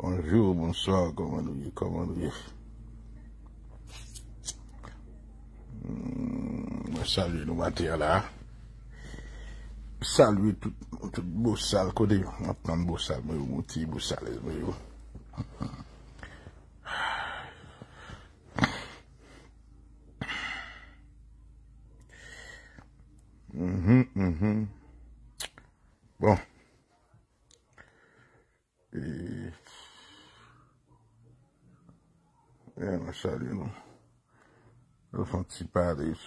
Bonjou, bonsoir, komandouye, komandouye. Hmm, mwen sali nou mati ala. Salwi tout moun, tout bousal kode yo. Mwen plan bousal mwen yo, moun ti bousal ez mwen yo. Mwen sali nou mati ala.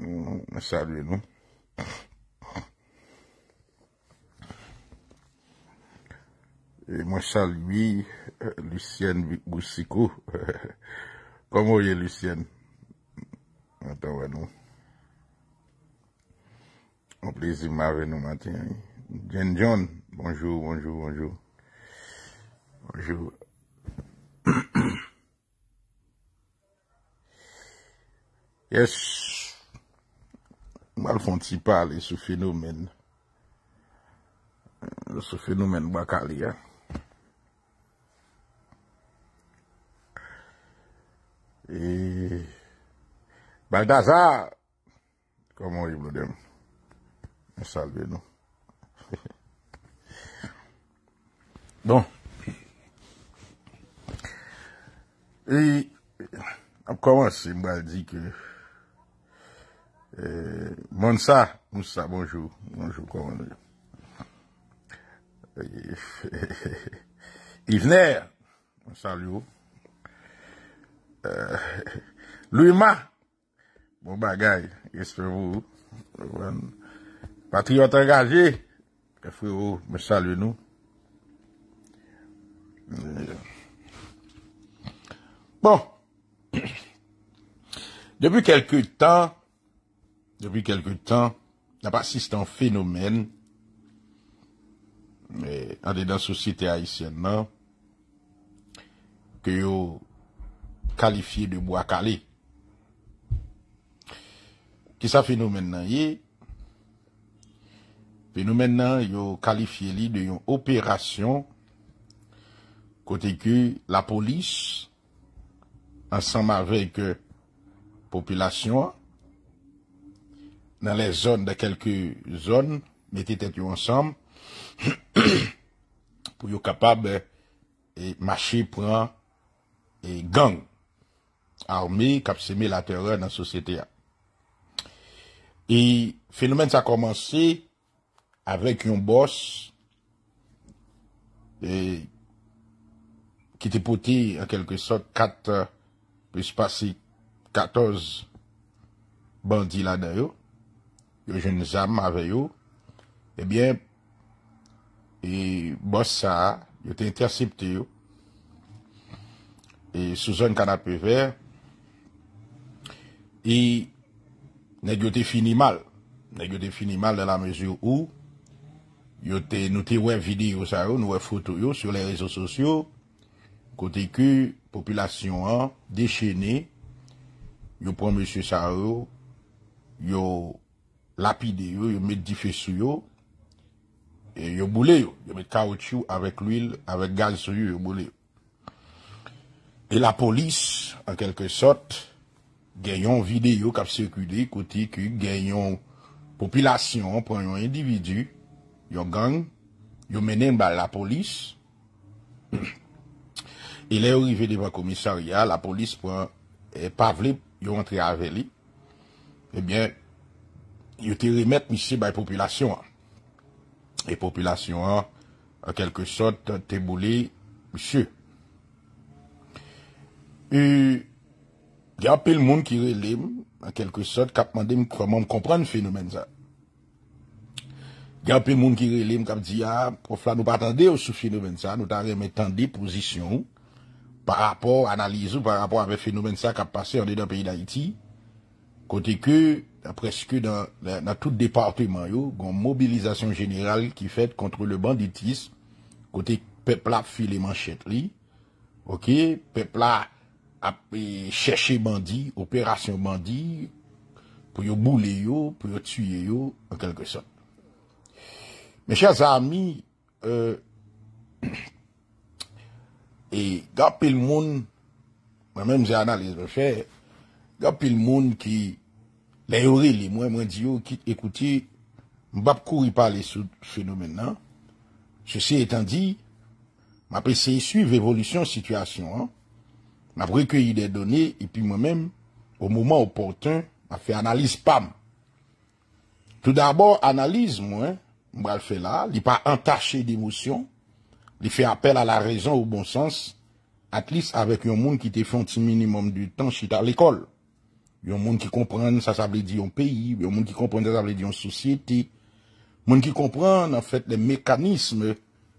Mwen salve nou e Mwen salvi eh, Lucien Boussikou Komo ye Lucien Mwen tan wè nou Mwen plezi mwen ave nou mati Djen Djon Bonjou, bonjou, bonjou Bonjou Yes mbal fon ti pale sou fenomen sou fenomen baka li ya e bal daza koman yi blodem salve nou don e ap koman se mbal di ke Eh, mounsa, mounsa, bonjou, bonjou koumanou. Eh, Ivner, moun salou. Eh, Louima, moun bagay, espèvou. Patriote Gajé, espèvou, moun salou nou. Bon, debi kelkou tan, Depi kelke tan, nan pa sist an fenomen an de dan sosite a isenman ke yo kalifiye de mou akale. Ki sa fenomen nan ye, fenomen nan yo kalifiye li de yon operasyon kote ke la polis ansanm avek euh, populasyon an, nan le zon de kelkou zon, meti tet yo ansam, pou yo kapab, e machi pran, e gang, armi, kapsimi la teror nan sosyete ya. E fenomen sa komansi, avek yon bos, e, ki te pouti, an kelkou sot, kat, 14 bandi la dayo, yo jen zanm ave yo, ebyen, e bos sa, yo te intersepte yo, e souzon kanapu ver, e, ne yo te fini mal, ne yo te fini mal de la mezyou ou, yo te nou te we vide yo sa yo, nou we foto yo, sou le rezo sosyo, kote ku, populasyon an, de chene, yo pon monsi sa yo, yo, lapide yo, yo met di fesu yo, e yo bole yo, yo met kaot yo, avèk l'huil, avèk gaz yo, yo bole yo. E la polis, an kelke sot, genyon vide yo kap se kude, koti ki genyon popilasyon, pren yon individu, yon gang, yon menen ba la polis, e le yo rive devan komisariya, la polis pren, e pa vle, yon rentre avè li, e bien, yo te remet misye bay populasyon an. E populasyon an, an kelke sot, te bole misye. E, gya apel moun ki relem, an kelke sot, kap mandem kwa moun kompran fenomen sa. Gya apel moun ki relem, kap diya, pou flan nou pa atande ou sou fenomen sa, nou ta remet an depozisyon ou, par rapport, analize ou, par rapport ave fenomen sa kap pase an de da peyi da iti, kote ke ou preske nan tout departement yo, gon mobilizasyon general ki fet kontre le banditism, kote pepla fi le manchetri, ok, pepla api e, chèche bandi, operasyon bandi, pou yo boule yo, pou yo tsyye yo, ankelke son. Mè chè azami, e, euh, e, gàpil moun, mè mè mzè analiz, mè mzè, gàpil moun ki La yore li mwen mwen diyo, ekouti, mbap kouri pale sou fenomen nan. Se se etan di, mwen apese yi suiv evolusyon situasyon an. Mwen apre kweyi de donye, epi mwen men, o mouman opotan, mwen apfe analize pam. Tout d'abord, analize mwen, mwen apfe la, li pa antache d'emosyon, li fe apel a la rezon ou bon sens, atlis avek yon moun ki te fonti minimum du tan chita l'ekol. yon moun ki komprende sa sable di yon peyi, yon moun ki komprende sa sable di yon sosyete, moun ki komprende, an fèt, le mekanisme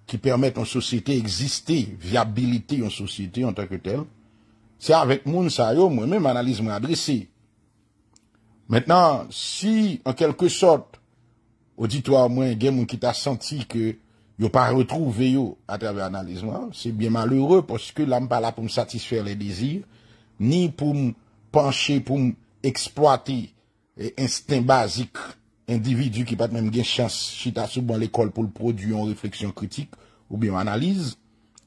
ki permette yon sosyete eksiste, viabilite yon sosyete, an tanke tel, se avèk moun sa yo, mwen mè m'analise mwen adrese. Mètenan, si, an kelke sot, o di to a mwen gen moun ki ta senti ke yo pa retrouve yo atève analise mwen, se byen malheure, pòske l'an m'pala pou m'satisfèr lè dizir, ni pou m' panche pou m eksploate insten bazik individu ki pat men gen chans chita sou bon l'ekol pou l'produ yon refleksyon kritik ou bi yon analize.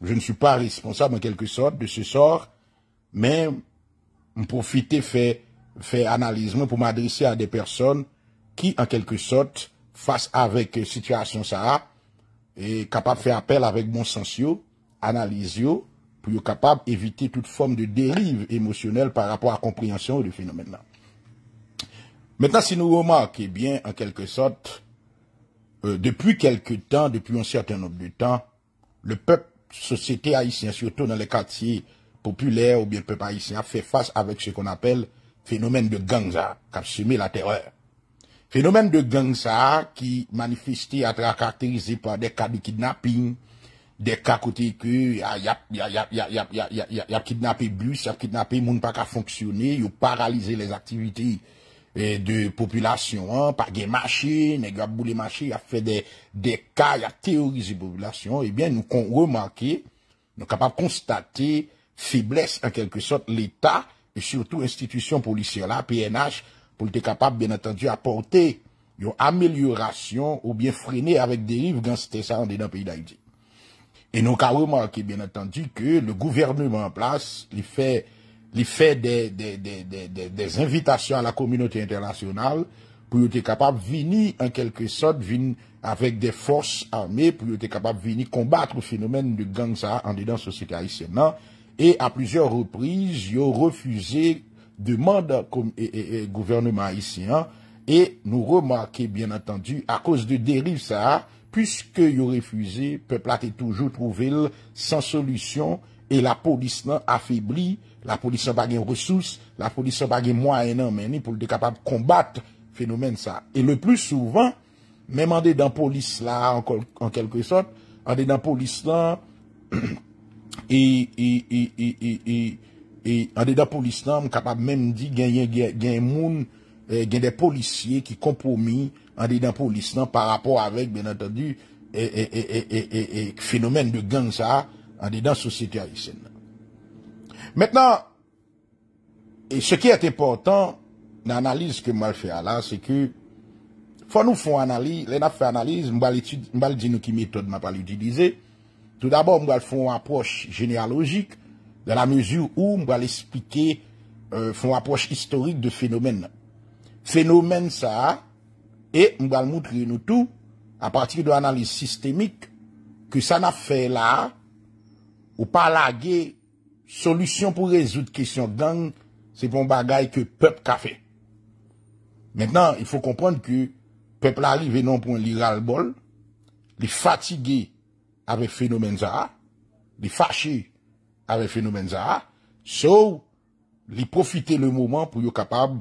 Je ne sou pa responsable en kelke sot de se sor, men m profite fè analizman pou m adrese a de person ki en kelke sot fase avek situasyon sa a e kapap fè apel avek monsens yo, analize yo, pour être capable d'éviter toute forme de dérive émotionnelle par rapport à la compréhension du phénomène. -là. Maintenant, si nous remarquons bien, en quelque sorte, euh, depuis quelque temps, depuis un certain nombre de temps, le peuple, société haïtienne, surtout dans les quartiers populaires ou bien peuple haïtien, fait face avec ce qu'on appelle phénomène de gangsa, qui a semé la terreur. Phénomène de gangsa qui manifestait à caractérisé par des cas de kidnapping, Eh, de ka kote i ku, ya kidnapé blus, ya kidnapé moun pa ka fonksyoné, yo paralize les aktivité de populasyon an, pa gen mache, ya fe de ka, ya teorize populasyon, nou kon remanke, nou kapap konstate, fiblesse an kelke sot l'Etat, et surtout institwisyon polisyon la, PNH, pou lte kapap, apote yo amelyorasyon, ou bien frene avèk deriv gen sitè sa an de nan peyi da idik. Et nous avons remarqué, bien entendu, que le gouvernement en place, il fait, il fait des, des, des, des, des invitations à la communauté internationale pour être capable de venir, en quelque sorte, avec des forces armées, pour être capable de venir combattre le phénomène de gang ça en dedans société haïtienne. Hein. Et à plusieurs reprises, ils ont refusé demande comme gouvernement haïtien. Et nous remarquons, bien entendu, à cause de dérive ça, Puske yo refuze, pe plat e toujou trouvel san solusyon e la polis nan afibri, la polis nan bagen resous, la polis nan bagen mwa enan meni pou de kapab kombat fenomen sa. E le plus souvan, menm an de dan polis la ankel kresot, an de dan polis la, e an de dan polis la, m kapab menm di gen yon moun, eh, gen de polisye ki kompromi en dedans dans police par rapport avec bien entendu et, et, et, phénomène de gang ça en dedans société haïtienne. Maintenant et ce qui est important dans l'analyse que moi je fais là c'est que faut nous faire analyse, les n'a fait analyse, dire nous qui méthode m'a pas l'utiliser. Tout d'abord, vais faire une approche généalogique dans la mesure où vais expliquer euh, font approche historique de phénomène. Phénomène ça, E mbal moutre nou tou a pati de analize sistemik ke sa na fe la ou pa la ge solusyon pou rezout kesyon dan se pon bagay ke pep ka fe. Mwenen, il fò kompronke ke pep la li venon pou li ralbol, li fatige ave fenomen za ha, li fache ave fenomen za ha, sou li profite le mouman pou yo kapab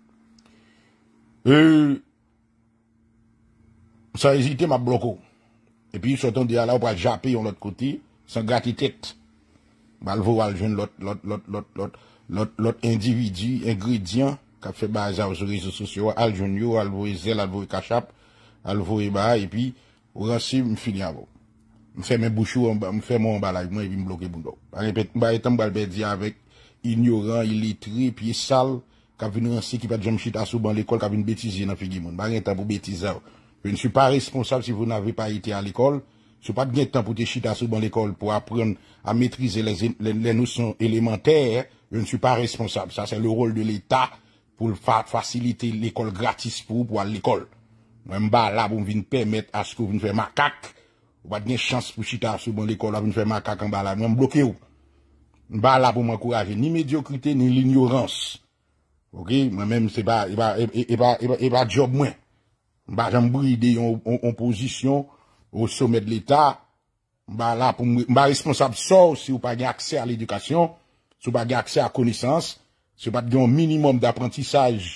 E, sa ezite ma bloko. E pi sou ton de ala ou pa japi yon lot koti, sa gatitek. Balvo aljon lot, lot, lot, lot, lot, lot, lot individu, ingredient, ka fe baza ou sou rezo sosyo, aljon yo, alvo e zel, alvo e kachap, alvo e ba, e pi ou rasi m finiavo. M fe men bouchou, m fe moun balay, mwen evi m bloke bundo. An e pet, m ba etan m balbedi avek, inyoran, ilitri, pi sal, ka vini anse ki pat jom chita sou ban l'ekol, ka vini betize nan figi moun. Ba gen tan pou betize ou. Je ne sou pa responsable si vou n'ave pa ite an l'ekol. Sou pa gen tan pou te chita sou ban l'ekol pou apren a metrize le nou son elementer. Je ne sou pa responsable. Sa se le rol de l'Etat pou l'facilite l'ekol gratis pou ou pou an l'ekol. Mwen mba la pou mvin pèmèt asko vini fè makak. Ou ba gen chans pou chita sou ban l'ekol la vini fè makak an ba la. Mwen mbloke ou. Mba la pou mwen kouraje ni mediokrite ni l'ignorance. mwen mèm se ba e ba diob e, e, e mwen mba jambou ide yon posisyon ou somèd l'Etat mba responsable sor si ou pa gen aksè a l'edukasyon sou pa gen aksè a kounisans se bat gen minimum d'aprentisaj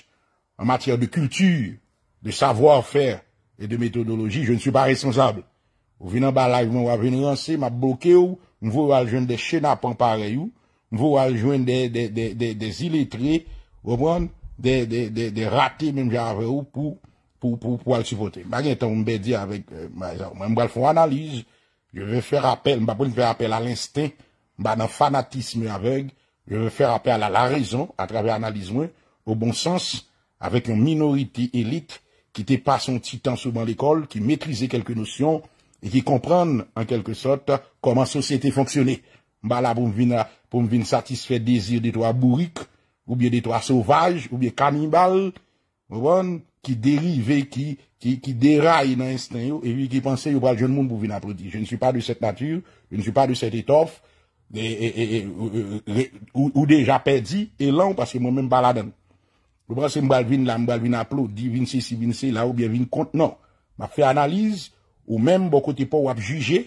an matyèr de kultù de savoir fèr e de metodologi, joun sou pa responsable ou vè nan ba lajman wavènen yansè mba blokè ou, mvo wal jwen de chèna panpare yon mvo wal jwen de zilètrè Ou mwen de rate mwen javè ou pou pou pou pou al suvote. Mwen mwen foun analize, jwè fè rappel, mwen mwen fè rappel al inste, mwen mwen fanatisme aveg, jwè fè rappel al a rezon, a travè analize mwen, ou bon sens, avek yon minorite elit, ki te pas son titan souman l'ekol, ki metrize kelke nosyon, ki kompran en kelke sot, koman sosyete fonksyone. Mwen mwen mwen satisfe desir de to a bourik. ou bye detwa sauvaj, ou bye kanibal, ki derive, ki deray nan instan yo, e vi ki panse yo pral joun moun pou vin aproti. Je ne sou pa de set matur, je ne sou pa de set etof, euh, euh, ou deja pedi, e lan, paske mwen men pala den. Mwen pral se mbal vin la, mbal vin aprot, di vin se, si vin se, la ou bye vin kont, nan. Ma fè analize, ou men bon mbo kote pa wap juje,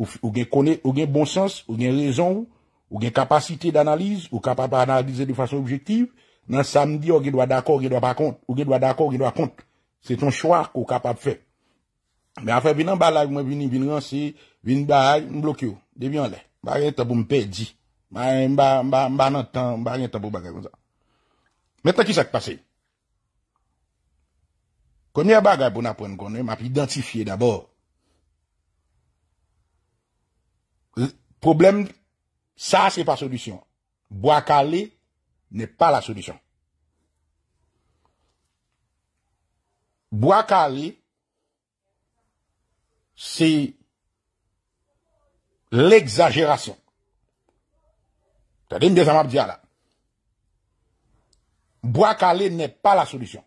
ou gen kone, ou gen bonsans, ou gen rezon ou, Ou gen kapasite d'analize. Ou kapap analize de fasyon objektif. Nan samdi ou gen dwa d'akor, gen dwa pa kont. Ou gen dwa d'akor, gen dwa kont. Se ton chwa kou kapap fe. Me afe vinan balay, mwen vinin, vinran se. Vin balay, mblokyo. De vyan le. Mba gen tabou mpe di. Mba gen tabou bagay kon sa. Metan ki sa k'pase? Komiya bagay pou napon konwe? Ma pi identifiye d'abor. Problem... Ça, c'est pas solution. Bois calé n'est pas la solution. Bois calé, c'est l'exagération. là. Bois calé n'est pas la solution.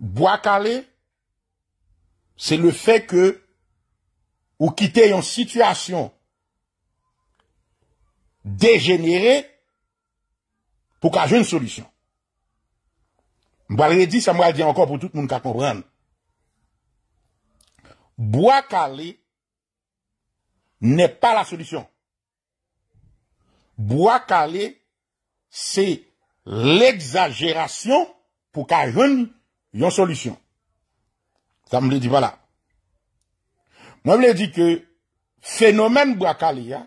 Bois calé, c'est le fait que ou quitter une situation degenere pou ka joun solisyon. Mbwa li li di, sa mwa li di ankon pou tout moun ka konbran. Mbwa kalé ne pa la solisyon. Mbwa kalé se l'exagerasyon pou ka joun yon solisyon. Sa m li li di, wala. Mwen li li di ke fenomen mbwa kalé ya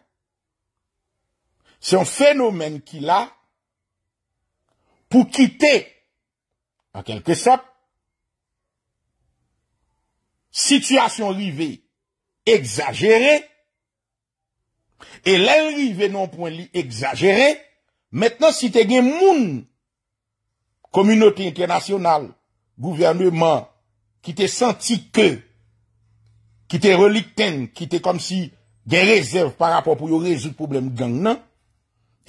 Se yon fenomen ki la pou kite, a kelke sap, sityasyon rive exagere, e lè rive nonpon li exagere, metnan si te gen moun, kominote internasyonal, gouvernement, ki te senti ke, ki te relikten, ki te kom si gen rezerv par rapport pou yo rezout problem gen nan,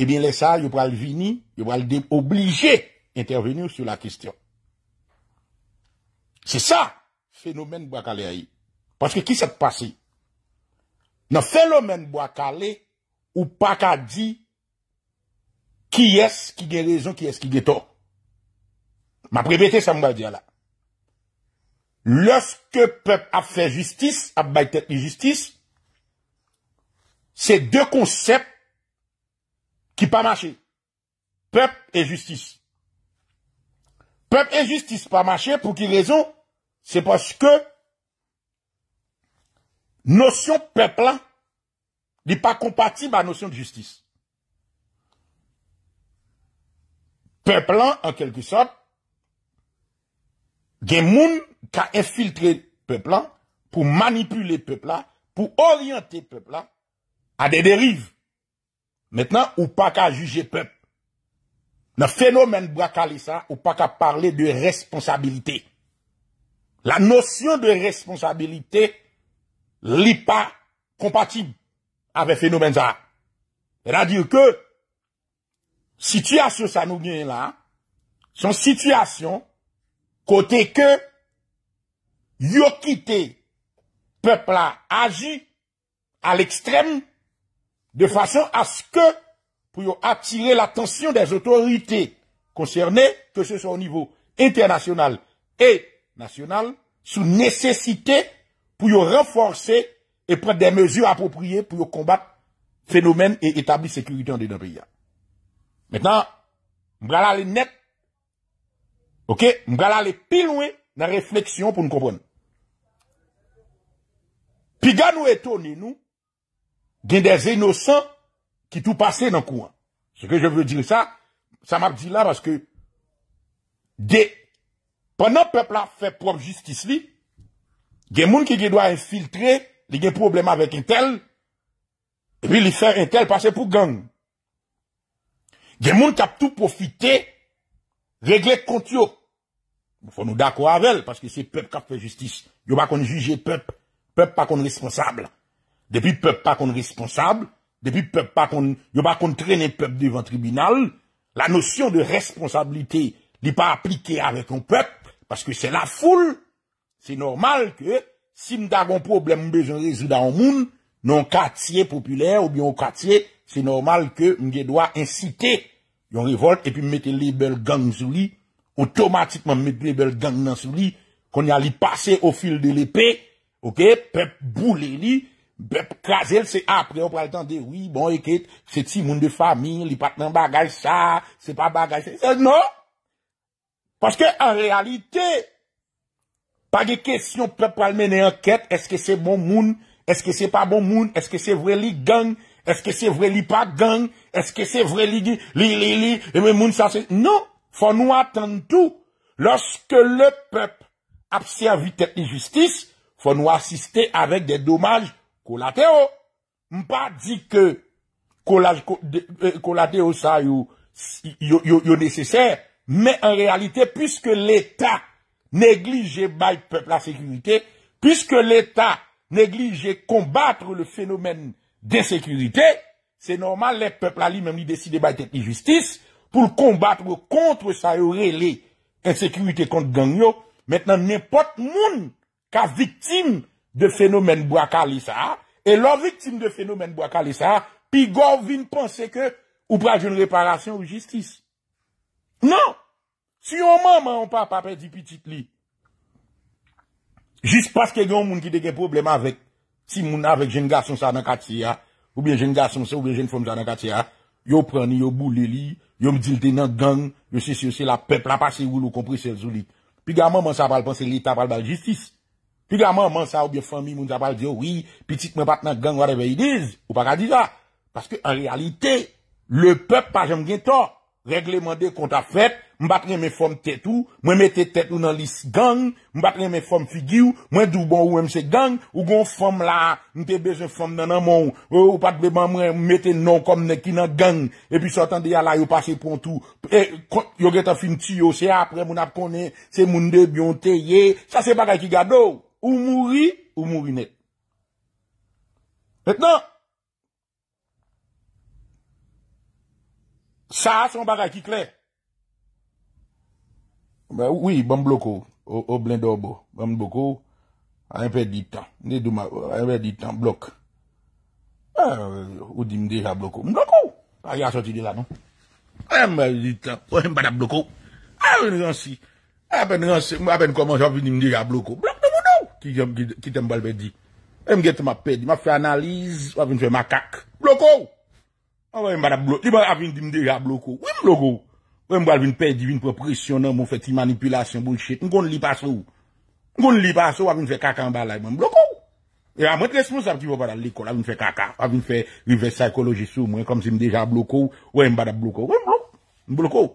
Ebyen lè sa, yo pral vini, yo pral de obligé interveni ou sou la kistyon. Se sa, fenomen wakale a yi. Paske ki set pasi? Na fenomen wakale ou pak a di ki es, ki gen lézon, ki es, ki gen ton. Ma pribetè sa mba di ala. Lòske pep ap fè jistis, ap baytè jistis, se dè konsept pas marché. Peuple et justice. Peuple et justice pas marché pour qui raison? C'est parce que notion peuple n'est pas compatible à notion de justice. Peuple en quelque sorte, des moun qui a infiltré peuple pour manipuler peuple pour orienter peuple à des dérives. Mètenan, ou pa ka juje pep, nan fenomen brakale sa, ou pa ka parle de responsabilite. La nosyon de responsabilite li pa kompatib avè fenomen sa. Radiw ke, sityasyon sa nou gen la, son sityasyon, kote ke, yokite, pep la aji, al ekstrem, de fasyon aske pou yo atire la tensyon des otorite konserne ke se son nivou internasyonal e nasyonal sou nesesite pou yo renforser e pren de mezyon apopriye pou yo kombat fenomen e etabli sekurite an de nan priya. Metan, mbra la le net, mbra la le pilwe na refleksyon pou nou kompon. Pigano eto ni nou, gen des enosans ki tou pase nan kouan. Se ke je vwe dire sa, sa map di la baske de, pwennan pep la fe pouan justisli, gen moun ki ge do a infiltre, li gen problem avèk entel, vi li fer entel pase pou gang. Gen moun kap tou profite, regle kont yo. Fon nou dako avèl, paske se pep kap fe justis. Yo pa kon juje pep, pep pa kon responsable. Depi pep pa kon responsable, depi pep pa kon, yo pa kon trene pep devan tribunal, la nosyon de responsabilite li pa aplike ave kon pep, paske se la foule, se normal ke, si mda gon problem bejon rezu dan moun, non katye populer ou biyon katye, se normal ke mge doa incite yon revolt, e pi mette li bel gang nan sou li, otomatikman mette li bel gang nan sou li, kon ya li pase ou fil de lepe, pep boule li, bep krasel se apre, ou pralitande, oui, bon ekete, se ti moun de fami, li pat nan bagaj sa, se pa bagaj se, euh, se non, paske an realite, pa ge kesyon, pep pralmene en ket, eske se bon moun, eske se pa bon moun, eske se vre li gang, eske se vre li pa gang, eske se vre li li li li, e men moun sa se, non, fò nou atan tout, loske le pep, apse a vitet ni justis, fò nou asiste avèk de domaj, Kolate yo, mpa di ke e, kolate yo sa yo neseser, men en realite, pwiske l'Etat neglije bay pep la sekurite, pwiske l'Etat neglije kombatre le fenomen de sekurite, se normal le pep la li menm li deside bay tek ni justis, pou l'kombatre kontre sa yo rele, en sekurite kontre gangyo, mennen n'yepot moun ka viktim De fenomen bwa kalisa E lor vitim de fenomen bwa kalisa Pi gòv vin pense ke Ou pradjoun reparasyon ou jistis Nan Su yon maman ou pap apè di pitit li Jist paske yon moun ki deke problem avèk Si moun avèk jen gason sa nan kati ya Ou bien jen gason sa ou bien jen fòm sa nan kati ya Yo pran yon bou li li Yo mdilte nan gang Yo se se yo se la pep la pase ou lou kompre sel zoulit Pi gòv maman sa pral panse li ta pral bal jistis Pi gaman, man sa ou biye fami moun zabal diyo, oh wii, pi tit mwen pat nan gang wade ve yi diz, ou pa ka dija. Paske an realite, le pep pa jom gen to, regleman de konta fet, mwen batren mwen fom tetou, mwen mette tetou nan lis gang, mwen batren mwen fom figiou, mwen dou bon ou mwen se gang, ou gon fom la, mwen te beze fom nan nan moun, ou pat beman mwen mette non kom ne ki nan gang, e pi sotan de ya la yo pase pon tou, e yo getan film ti yo se apre moun ap konen, se moun de byon te ye, sa se pa kaj ki gado, Ou mouri, ou mouri net. Mèt nan? Sa, son bagay ki kler. Oui, ban bloko. Ou blendo ou bo. Ban bloko. A yon fè di tan. Ni douman. A yon fè di tan. Blok. Ou di mdeja bloko. Mbloko. A yon soti di lan nou. A yon mbe di tan. Ou yon bada bloko. A yon yon si. A yon yon si. Mbe yon komanj api di mdeja bloko. Blok nou. Ki te mbalbe di. E mgete ma pedi. Ma fwe analize. Ou avin fwe makak. Bloko. Ou avin bada bloko. Ti bada avin di mdeja bloko. Ou mbloko. Ou avin bada vini pedi. Vini proprisionan. Mwen fwe ti manipilasyon. Mwen chek. Mwen kon li pa sou. Mwen kon li pa sou. Ou avin fwe kaka mbalay. Mwen bloko. E a mwen te responsab ti bada l'ekol. Avin fwe kaka. Avin fwe. Avin fwe psikoloji sou mwen. Kom si mdeja bloko. Ou avin bada bloko. Ou mbloko.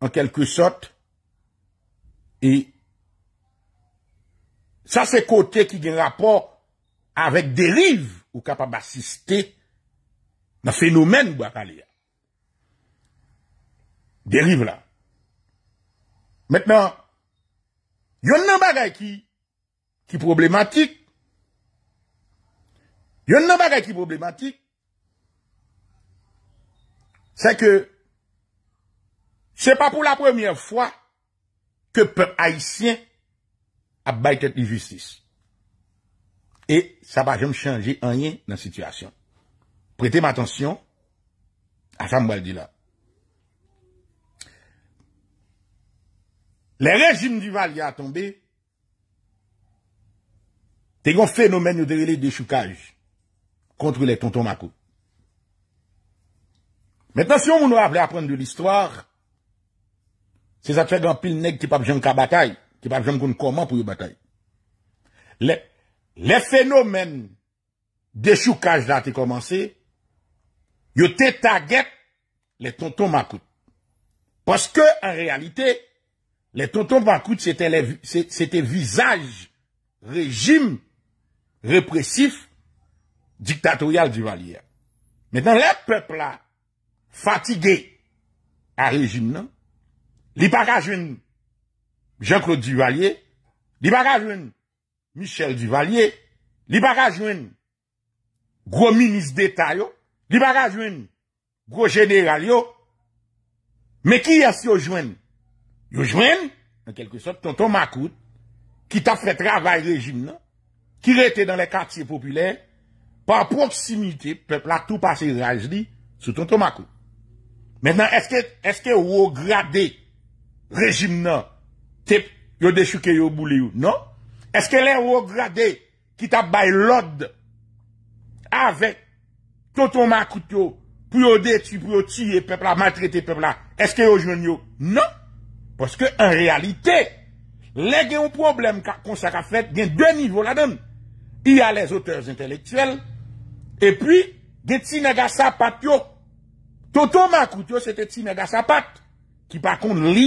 en quelque sorte, et ça c'est côté qui a un rapport avec dérive ou capable d'assister dans le phénomène Dérive là. Maintenant, il y a un qui, qui problématique. Il y a un qui problématique. C'est que Se pa pou la premye fwa ke pepe Haitien a baytet li justis. E sa ba jom chanje anyen nan sitwasyon. Prete m'atensyon a sa mwal di la. Le rejim du val ya atombe te yon fenomen yo derele de choukaj kontre le tonton Makou. Metan se yon moun wap le apren de l'histoire, Se sa tre gran pil neg ki pa pjan ka batay, ki pa pjan kon koman pou yo batay. Le fenomen de choukaj la te komanse, yo te taget le tonton Makout. Poske, an realite, le tonton Makout, se te vizaj rejim represif diktatoryal di valier. Men dan le pepla fatigé a rejim nan, li para jwen Jean-Claude Duvalier, li para jwen Michel Duvalier, li para jwen gwo minis d'Etat yo, li para jwen gwo general yo, me ki yas yo jwen? Yo jwen, en kelke sot, Tonton Makoud, ki ta fwe travay rejim nan, ki rete dan le katye popüler, pa proksimite pep la tou pasi rajdi, sou Tonton Makoud. Menan, eske yo gradé rejim nan, tep yode chouke yo bouli yo, nan? Eske le ou o grade, ki tabay lode, ave, tonton makout yo, pou yode, pou yode, siye pepla, maltrete pepla, eske yo joun yo, nan? Non. Poske en realite, le gen yon problem kon sa ka fet, gen dwen nivou la den. I a les auteurs intelektuel, e pi, de ti nega sapat yo, tonton makout yo, se te ti nega sapat, ki pa konde li,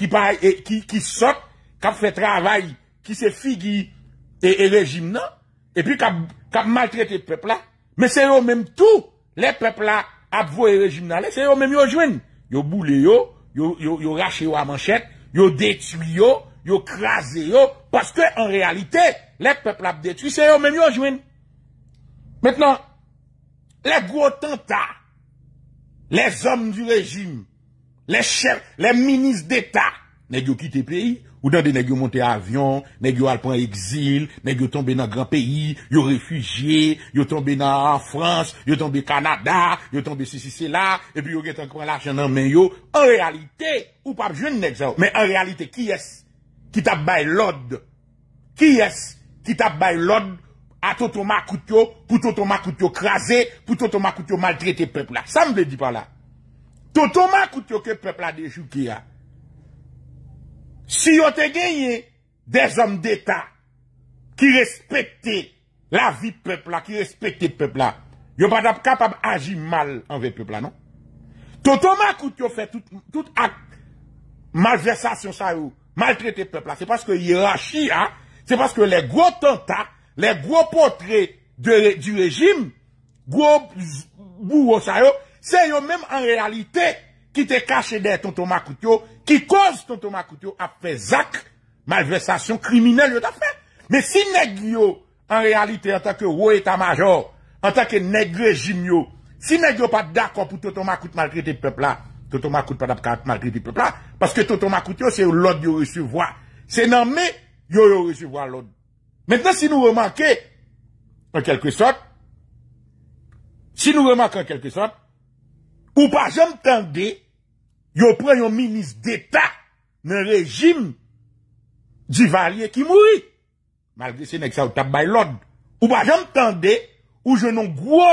E, ki sot, kap fe travay, ki se figi e, e rejim nan, e pi kap maltrete pepla, me se yo menm tou, le pepla ap vo e rejim nan, se yo menm yo jwen, yo boule yo, yo rache yo a manchet, yo detui yo, yo krasi yo, paske en realite, le pepla ap detui, se yo menm yo jwen. Metnan, le gwo tenta, les om du rejim, Le chef, le minis d'Etat Nèk yo kite peyi Ou dande nèk yo monte avyon Nèk yo alpan eksil Nèk yo tombe nan gran peyi Yo refugie, yo tombe nan France Yo tombe Kanada, yo tombe si si se la E pi yo getan kwen la chan nan men yo En realite, ou pap joun nèk zav Men en realite, ki es Ki tap bay lod Ki es, ki tap bay lod A toto makoutyo, pou toto makoutyo krasé Pou toto makoutyo maltrete pep Sa m de di pa la Totoma que que peuple a déjoué. a. Si vous te gagné des hommes d'État qui respectaient la vie peuple qui respectaient peuple là, yo pas capable agir mal envers peuple là, non? Totoma koutyo fait tout, tout acte malversation ça ou maltraiter peuple C'est parce que hiérarchie a, hein? c'est parce que les gros tentats, les gros portraits du régime, gros bourreaux ça yo, c'est eux-mêmes en réalité qui te caché derrière tonton Makoutio, qui cause tonton Makoutio à faire zac, malversation criminelle, t'a fait. Mais si nègre en réalité, en tant que haut état-major, en tant que nègre régime si nègre pas d'accord pour tonton Makout malgré le peuple là, tonton Makout pas d'accord malgré le peuple là, parce que tonton Makoutio, c'est l'ordre de recevoir. C'est non mais, yo recevoir l'ordre. Maintenant, si nous remarquons, en quelque sorte, si nous remarquons en quelque sorte, Ou pa jom tende, yo pre yon minis d'Etat nan rejim di valye ki moui. Malde se nek sa ou tap bay lode. Ou pa jom tende, ou jenon gwo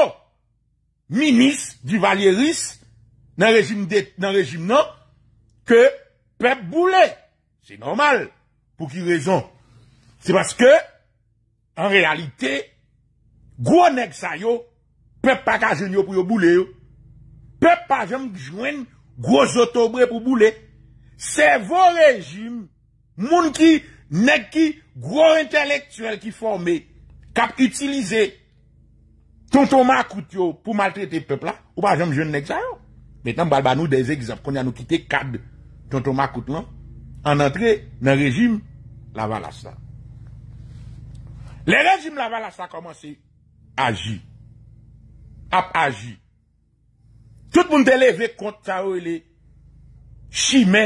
minis di valye ris nan rejim nan ke pep boule. Se normal pou ki rezon. Se baske, an realite, gwo nek sa yo pep pakajen yo pou yo boule yo. pep pa jom jwen gwo zotobre pou boule, se vo rejim, moun ki nek ki gwo entelektuel ki forme, kap itilize tonton makout yo pou maltrete pep la, ou pa jom jwen nek sa yo. Metan balba nou deze gizap kon ya nou kite kad tonton makout lan, an antre nan rejim la valasa. Le rejim la valasa koman se aji. Ap aji. Tout moun de leve konta ou e le chimè.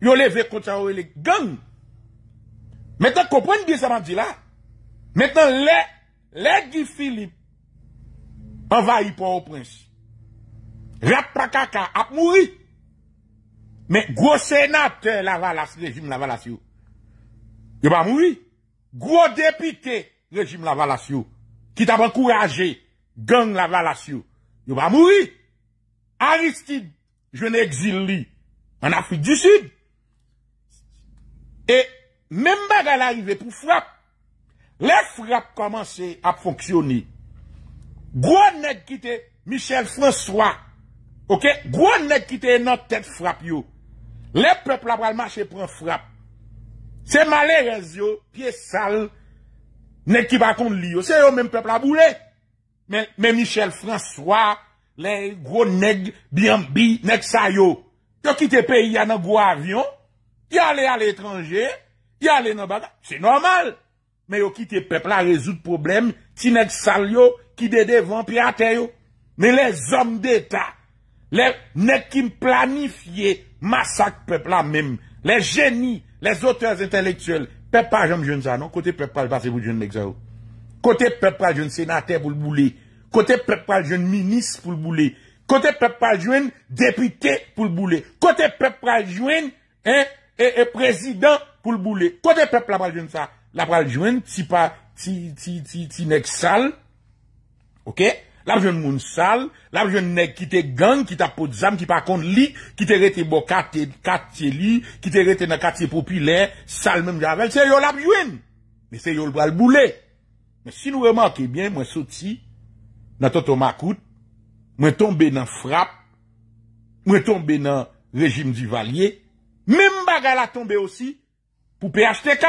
Yo leve konta ou e le gang. Mètè kompèny gè sa mandi la. Mètè lè, lè di filip. Avayi pou ou prins. Rèp prakaka ap moui. Mè gwo senate la valas, rejim la valasyou. Yo pa moui. Gwo depite rejim la valasyou. Ki ta van kouyage gang la valasyou. Yo pa moui. Aristide, je ne exil li en Afrique du Sud. Et mèm baga l'arrivé pou frap, le frap komanse a fonksyoni. Gouan ne kite Michel François. Ok? Gouan ne kite nan tèd frap yo. Le pepl apal mache pran frap. Se malerèz yo, piè sal, ne kiba kond li yo. Se yo mèm pepl apoulè. Mèm Michel François Le gro neg bi an bi nek sa yo Yo kite pe yi an an go avyon Yi ale al etranje Yi ale nan bagan Se normal Me yo kite pepla rezout problem Ti nek sal yo Ki dede van pi ate yo Me le zom de ta Le nek kim planifiye Massak pepla mem Le geni Les auteurs intelektuel Peppa jom joun sa non Kote peppa joun senate Boulboulik Kote pep praljwen, minis pou l'boulé. Kote pep praljwen, depite pou l'boulé. Kote pep praljwen, e, e prezident pou l'boulé. Kote pep praljwen sa. Lap praljwen, ti nek sal. Ok. Lap jwen moun sal. Lap jwen nek ki te gang, ki ta pot zam, ki pa kont li. Ki te rete bo katye li. Ki te rete na katye popüler. Sal menm jave. Se yo lap jwen. Se yo l pralboulé. Si nou remanke bien, mwen soti... nan toto makout, mwen tombe nan frap, mwen tombe nan rejim di valye, mwen bagal a tombe osi, pou PHTK.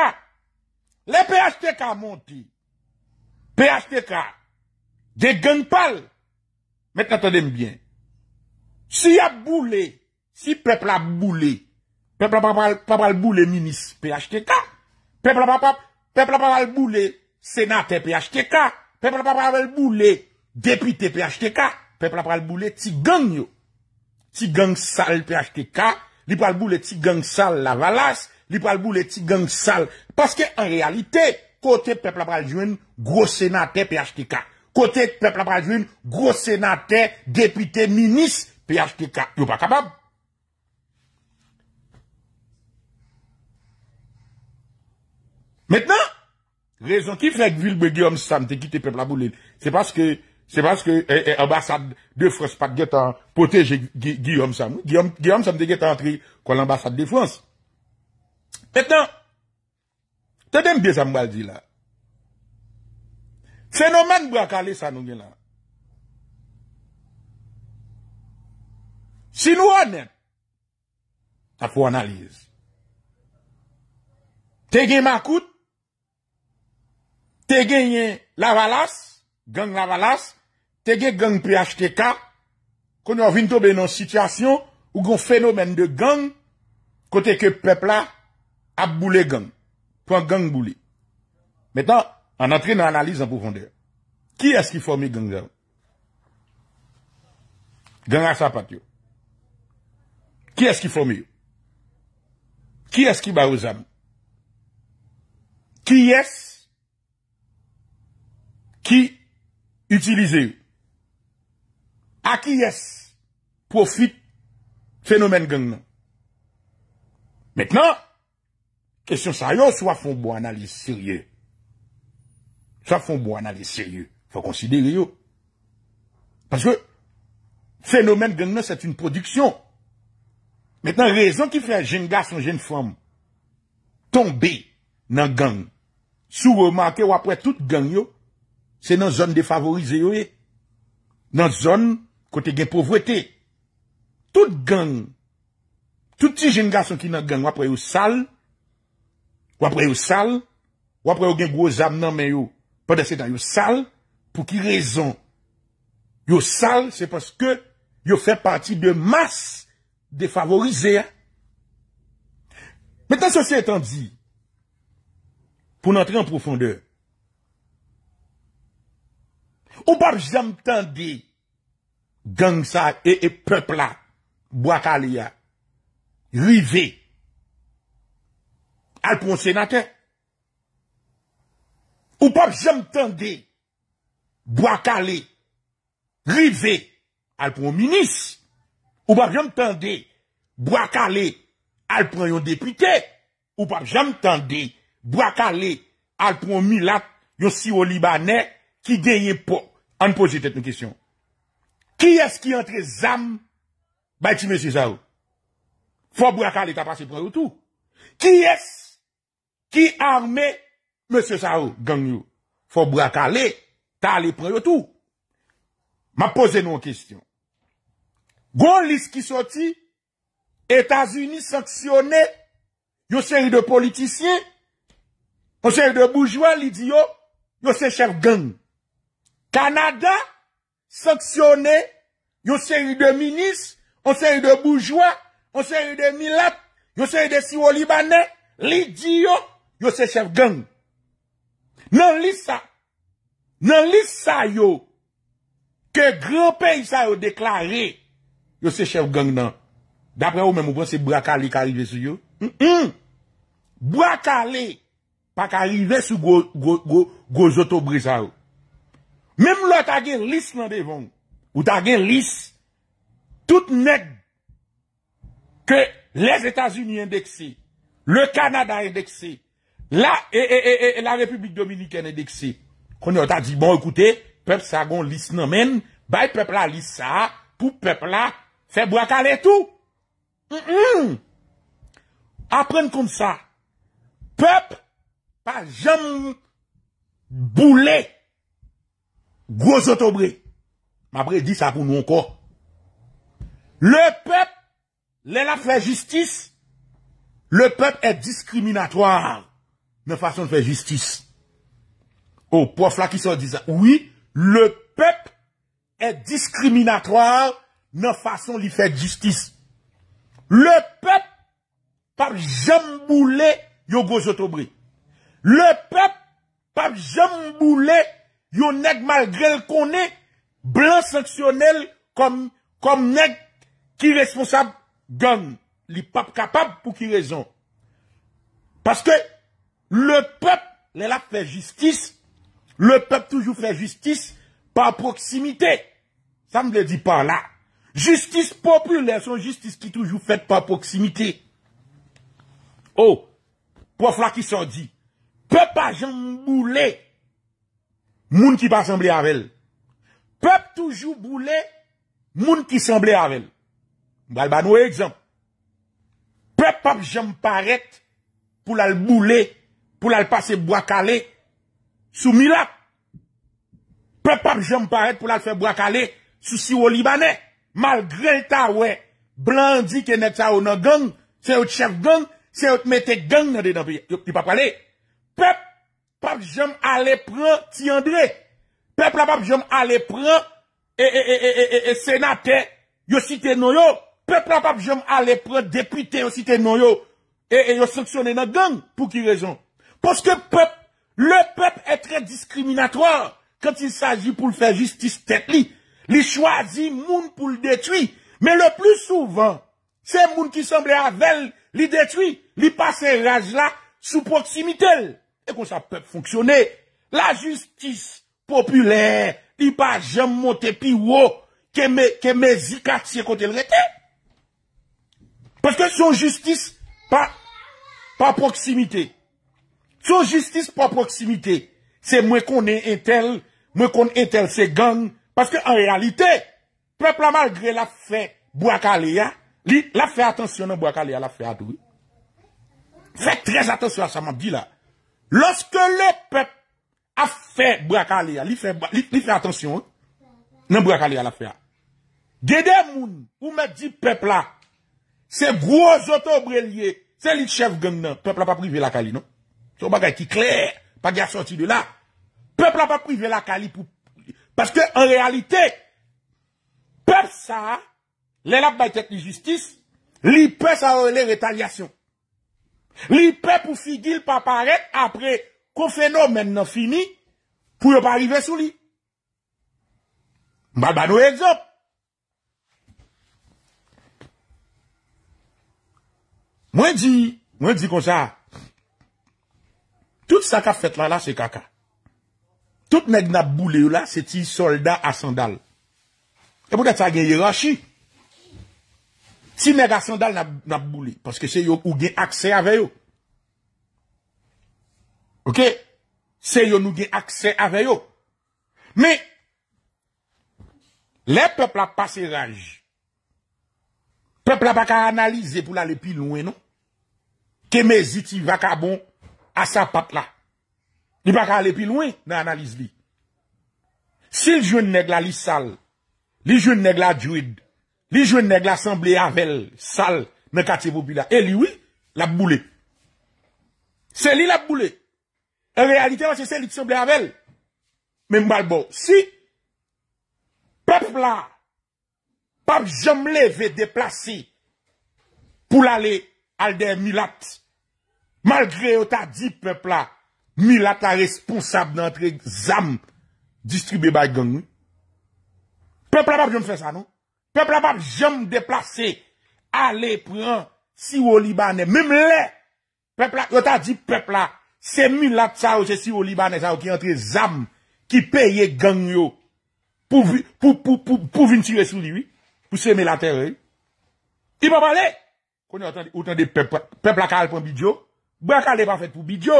Le PHTK a monti. PHTK, de geng pal. Met nan ton deme bien. Si a boule, si pepla boule, pepla papal boule, pepla papal boule, pepla papal boule, senate PHTK, pepla papal boule, député PHTK, peuple a pral boulet, ti gang yo. Ti gang sale PHTK, li pral boulet ti gang sale la valas, li pral boulet ti gang sale. Parce que en réalité, côté peuple a pral gros sénateur PHTK. Côté peuple a pral gros sénateur, député, ministre PHTK. Yo pas capable. Maintenant, raison qui fait que Ville Guillaume Sam te quitté peuple à boulet, c'est parce que Se paske eh, eh, ambasade de Frospat get an poteje Guillaume Samu. Guillaume Samu de get an tri kon l'ambasade de Fros. Metten, te dem bezan mbaldi la. Se nou men brakale san nou gen la. Si nou anen, ta pou analize. Te gen makout, te gen yen lavalas, gen lavalas, te ge gang PHTK, qu'on a vint dans une situation ou un phénomène de gang, côté que peuple a boulé gang. Point gang boulé. Maintenant, on entrant dans l'analyse en profondeur, qui est-ce qui forme gang gang? Gang à patio. Qui est-ce qui forme Qui est-ce qui va aux âmes? Qui est-ce qui utilise Aki yes, profite fenomen geng nan. Mètnan, kèsyon sa yo, sou a fonbo analize serye. Sou a fonbo analize serye. Fon konside yo yo. Panske, fenomen geng nan, sèt un prodiksyon. Mètnan, rezon ki fè jen ga son jen fòm, tonbi nan geng, sou wè manke wè apwè tout geng yo, se eh. nan zon defavorize yo e. Nan zon, kote gen povwete, tout gang, tout ti jen gason ki nan gang, wapre yo sal, wapre yo sal, wapre yo gen grozab nan men yo, pou ki rezon. Yo sal, se paske, yo fe parti de mas de favorize. Metan sosye etan di, pou nan tre en profondeur, ou par jen me tan di, Gansay e, e pepla Bwakalia Rive Alpon senate Ou pap jam tende Bwakali Rive Alpon minis Ou pap jam tende Bwakali Alpon yon depite Ou pap jam tende Bwakali Alpon milat Yosio libanè Ki denye An pose tet nou kisyon Ki es ki entre zam ba iti M. Saou? Fobou Akale ta pase preyo tou. Ki es ki arme M. Saou gang nou? Fobou Akale ta ale preyo tou. Ma pose nou an kistyon. Gou lise ki soti Etasuni sanksyone yo seri de politisye yo seri de boujwa li di yo yo se chèv gang. Kanada saksyonè, yo seri de minis, yo seri de boujwa, yo seri de milat, yo seri de siwo libanè, li di yo, yo seri chef gang. Nan li sa, nan li sa yo, ke gran pe yi sa yo deklare, yo seri chef gang nan. Dapre ou men mou vwose Brakali ka rive sou yo? Brakali pa ka rive sou gozoto brisa yo. Mem lò ta gen lis nan devon. Ou ta gen lis. Tout nek ke les Etats-Unis endekse. Le Kanada endekse. La e, e, e, Republik Dominik endekse. Kon yo ta di, bon, ekoute, pep sa gon lis nan men, bay pep la lis sa, pou pep la febouak ale tout. M-m-m! A pren kon sa. Pep pa jen boule Grosotobre. M'apre di sa pou nou ankon. Le pep le la fè justice. Le pep e diskriminatoir nan fason fè justice. Ou pof la ki sa ou dizan. Oui, le pep e diskriminatoir nan fason li fè justice. Le pep pa jamboulè yo grosotobre. Le pep pa jamboulè Yon neg malgré l konè, blan seksyonel kom neg ki responsab gon. Li pap kapab pou ki rezon. Paske le pep, lè la fè justice, le pep toujou fè justice pa proksimite. Sa m lè di pa la. Justice populè, son justice ki toujou fè pa proksimite. Oh, pof la ki son di. Pep a jan moulè moun ki pa semblé avel. Peb toujou boule, moun ki semblé avel. Balbano e ekzamp. Peb, peb, jom paret pou la l'boule, pou la l'passe boakale, sou milap. Peb, peb, jom paret pou la l'fè boakale, sou siwo libanè. Malgré l'ta wè, blandi kè neta ou nan gang, se ou t'chef gang, se ou t'metè gang nan den api, peb, pep la pap jom ale pran ti andre, pep la pap jom ale pran e, e, e, e senate yo site no yo, pep la pap jom ale pran depite yo site no yo, e yo saksone nan gang pou ki rezon. Poske pep, le pep etre diskriminatoar, kant il saji pou l fè justice tet li, li chwazi moun pou l detwi, me le plou souvan, se moun ki semble avel li detwi, li pase raj la sou poximitel. E kon sa pep fonksyonè. La justis populè li pa jèm montè pi wò ke me zika tse kote lretè. Paske son justis pa proksimite. Son justis pa proksimite se mwen konen etel mwen konen etel se gang. Paske an realite, pepla malgré la fè Bouakalea, li la fè atensyon nou Bouakalea la fè adou. Fè trez atensyon a sa mambi la. Lorske le pep a fe Brakalia, li fe atensyon, nan Brakalia la fe a. Gede moun, ou met di pep la, se vrojoto brelje, se li chev gen nan, pep la pa prive la kali, non? So bagay ki kler, pa di a sorti de la. Pep la pa prive la kali pou... Paske en realite, pep sa, le lap baitek ni justis, li pe sa ou le retaliasyon. Li pe pou figil pa paret apre kou fenomen nan fini pou yo pa arrive sou li. Mba banou e djop. Mwen di, mwen di kon sa, tout sa ka fet la la se kaka. Tout meg na boule ou la se ti soldat asandal. E pwede ta genye rashi. si mega sandal na boule, paske se yo ou gen akse aveyo. Ok? Se yo nou gen akse aveyo. Me, le pepla pase rage, pepla pa ka analize pou la le pi louen, non? Keme ziti vakabon a sa patla. Ni pa ka ale pi louen na analize li. Si l joun negla li sal, li joun negla djouid, li joun negla djouid, Li jwen neg la sanble avel, sal, men kate vopila. E li wi, la boule. Se li la boule. E realitè wa se se li ti sanble avel. Men mbal bo. Si, pep la, pap jom le ve deplase pou la le al de milat. Malgre yo ta di pep la, milat a responsab nan tre zam distribwe bay gang. Pep la pap jom fwe sa nou. Peplapap jom deplase ale pran siwo libanen. Mimle! Pepla, yo ta di pepla, semi lak sa ou se siwo libanen sa ou ki entre zam, ki peye gangyo pou vintire sou liwi, pou seme lak teri. Ipapale! Kon yo otan de pepla kal pou bidyo. Boakal e pa fet pou bidyo.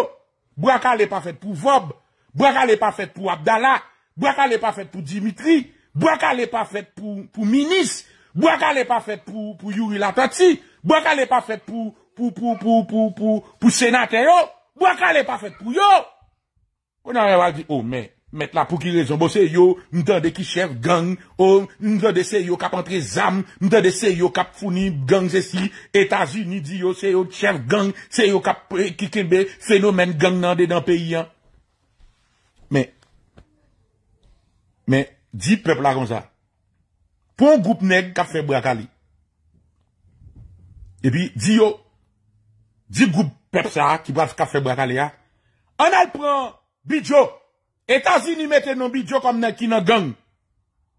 Boakal e pa fet pou vob. Boakal e pa fet pou Abdala. Boakal e pa fet pou Dimitri. Boakal e pa fet pou Dimitri. Bwa ka lè pa fèt pou minis? Bwa ka lè pa fèt pou yuri la tati? Bwa ka lè pa fèt pou senatè yo? Bwa ka lè pa fèt pou yo? Konan rewa di, oh men, met la pou ki rezon, bo se yo, mtande ki chef gang, oh, mtande se yo kap antre zam, mtande se yo kap founi gang zesi, Etasi nidi yo, oh, se yo chef gang, se yo kap kikebe fenomen gang nande dan peyi an. Men, men, Di pepl la kon sa. Pon goup neg kafe Bwakali. E pi di yo. Di goup pepsa ki bwakal kafe Bwakali ya. An al pran bidyo. Etazi ni mette non bidyo kom neg ki nan gang.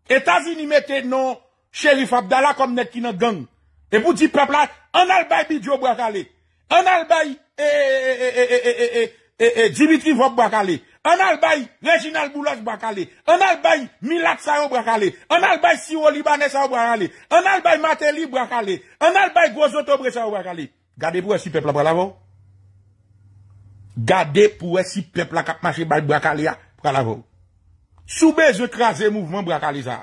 Etazi ni mette non Sherif Abdallah kom neg ki nan gang. E pou di pepl la. An al bay bidyo Bwakali. An al bay. E e e e e e e e e. Dibitri Vok Bwakali. An al bay Reginald Boulos brakale, an al bay Milad Sarou brakale, an al bay Siro Libanese ou brakale, an al bay Mateli brakale, an al bay Gozoto Bresa ou brakale. Gade pou wè si pepla pralavou? Gade pou wè si pepla kapmache bay brakale ya pralavou. Soube zekrase mouvment brakale za.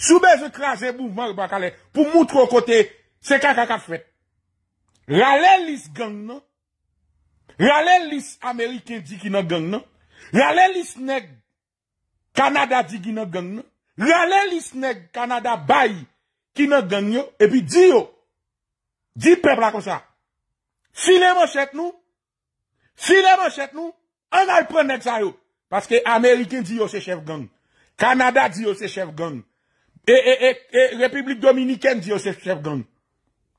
Soube zekrase mouvment brakale pou moutro kote se kakaka fwep. La lèlis gang nou. Rale lis Ameriken di ki nan gen, nan? Rale lis neg Kanada di ki nan gen, nan? Rale lis neg Kanada bayi ki nan gen, yo? Epi di yo, di pepla kon sa. Si le monshet nou, si le monshet nou, an al pren nek sa yo. Paske Ameriken di yo se chef gen. Kanada di yo se chef gen. E, e, e, Republik Dominiken di yo se chef gen.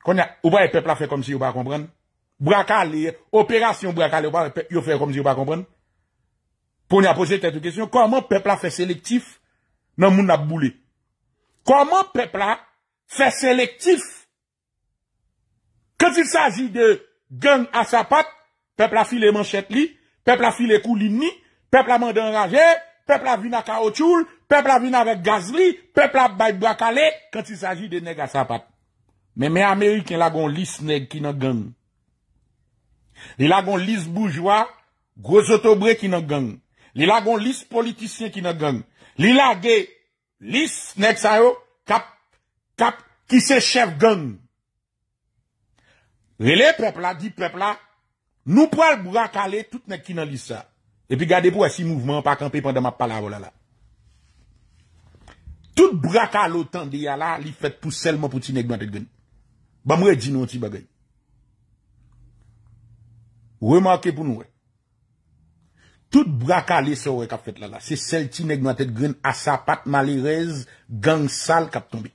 Kon ya, ou ba e pepla fe kon si ou ba komprenne? brakale, operasyon brakale, yo fè kom si yo pa kompren, pou ni aposè kète kèsyon, koman pepla fè selektif nan moun ap boulè? Koman pepla fè selektif kwen si saji de geng asapat, pepla fi le manchet li, pepla fi le kou li ni, pepla man den raje, pepla vi na kaotchoul, pepla vi na vek gazri, pepla bay brakale, kwen si saji de neg asapat. Men men Ameriken la gon lis neg ki nan geng. li lagon lis bourgeois grosotobre ki nan gang li lagon lis politisyen ki nan gang li lage lis nek sa yo kap kap ki se chef gang rele pepla di pepla nou pral brakale tout nek ki nan lisa epi gade pou wesi mouvment pa kampe pande ma pala volala tout brakale otan di ya la li fet pou selman pou ti nek ban te gany ban mwe di nou ti bagay Remarke pou nou we. Tout bra ka li so we kap fet la la. Se sel ti neg nan tet gren asapat malirez gang sal kap tombe.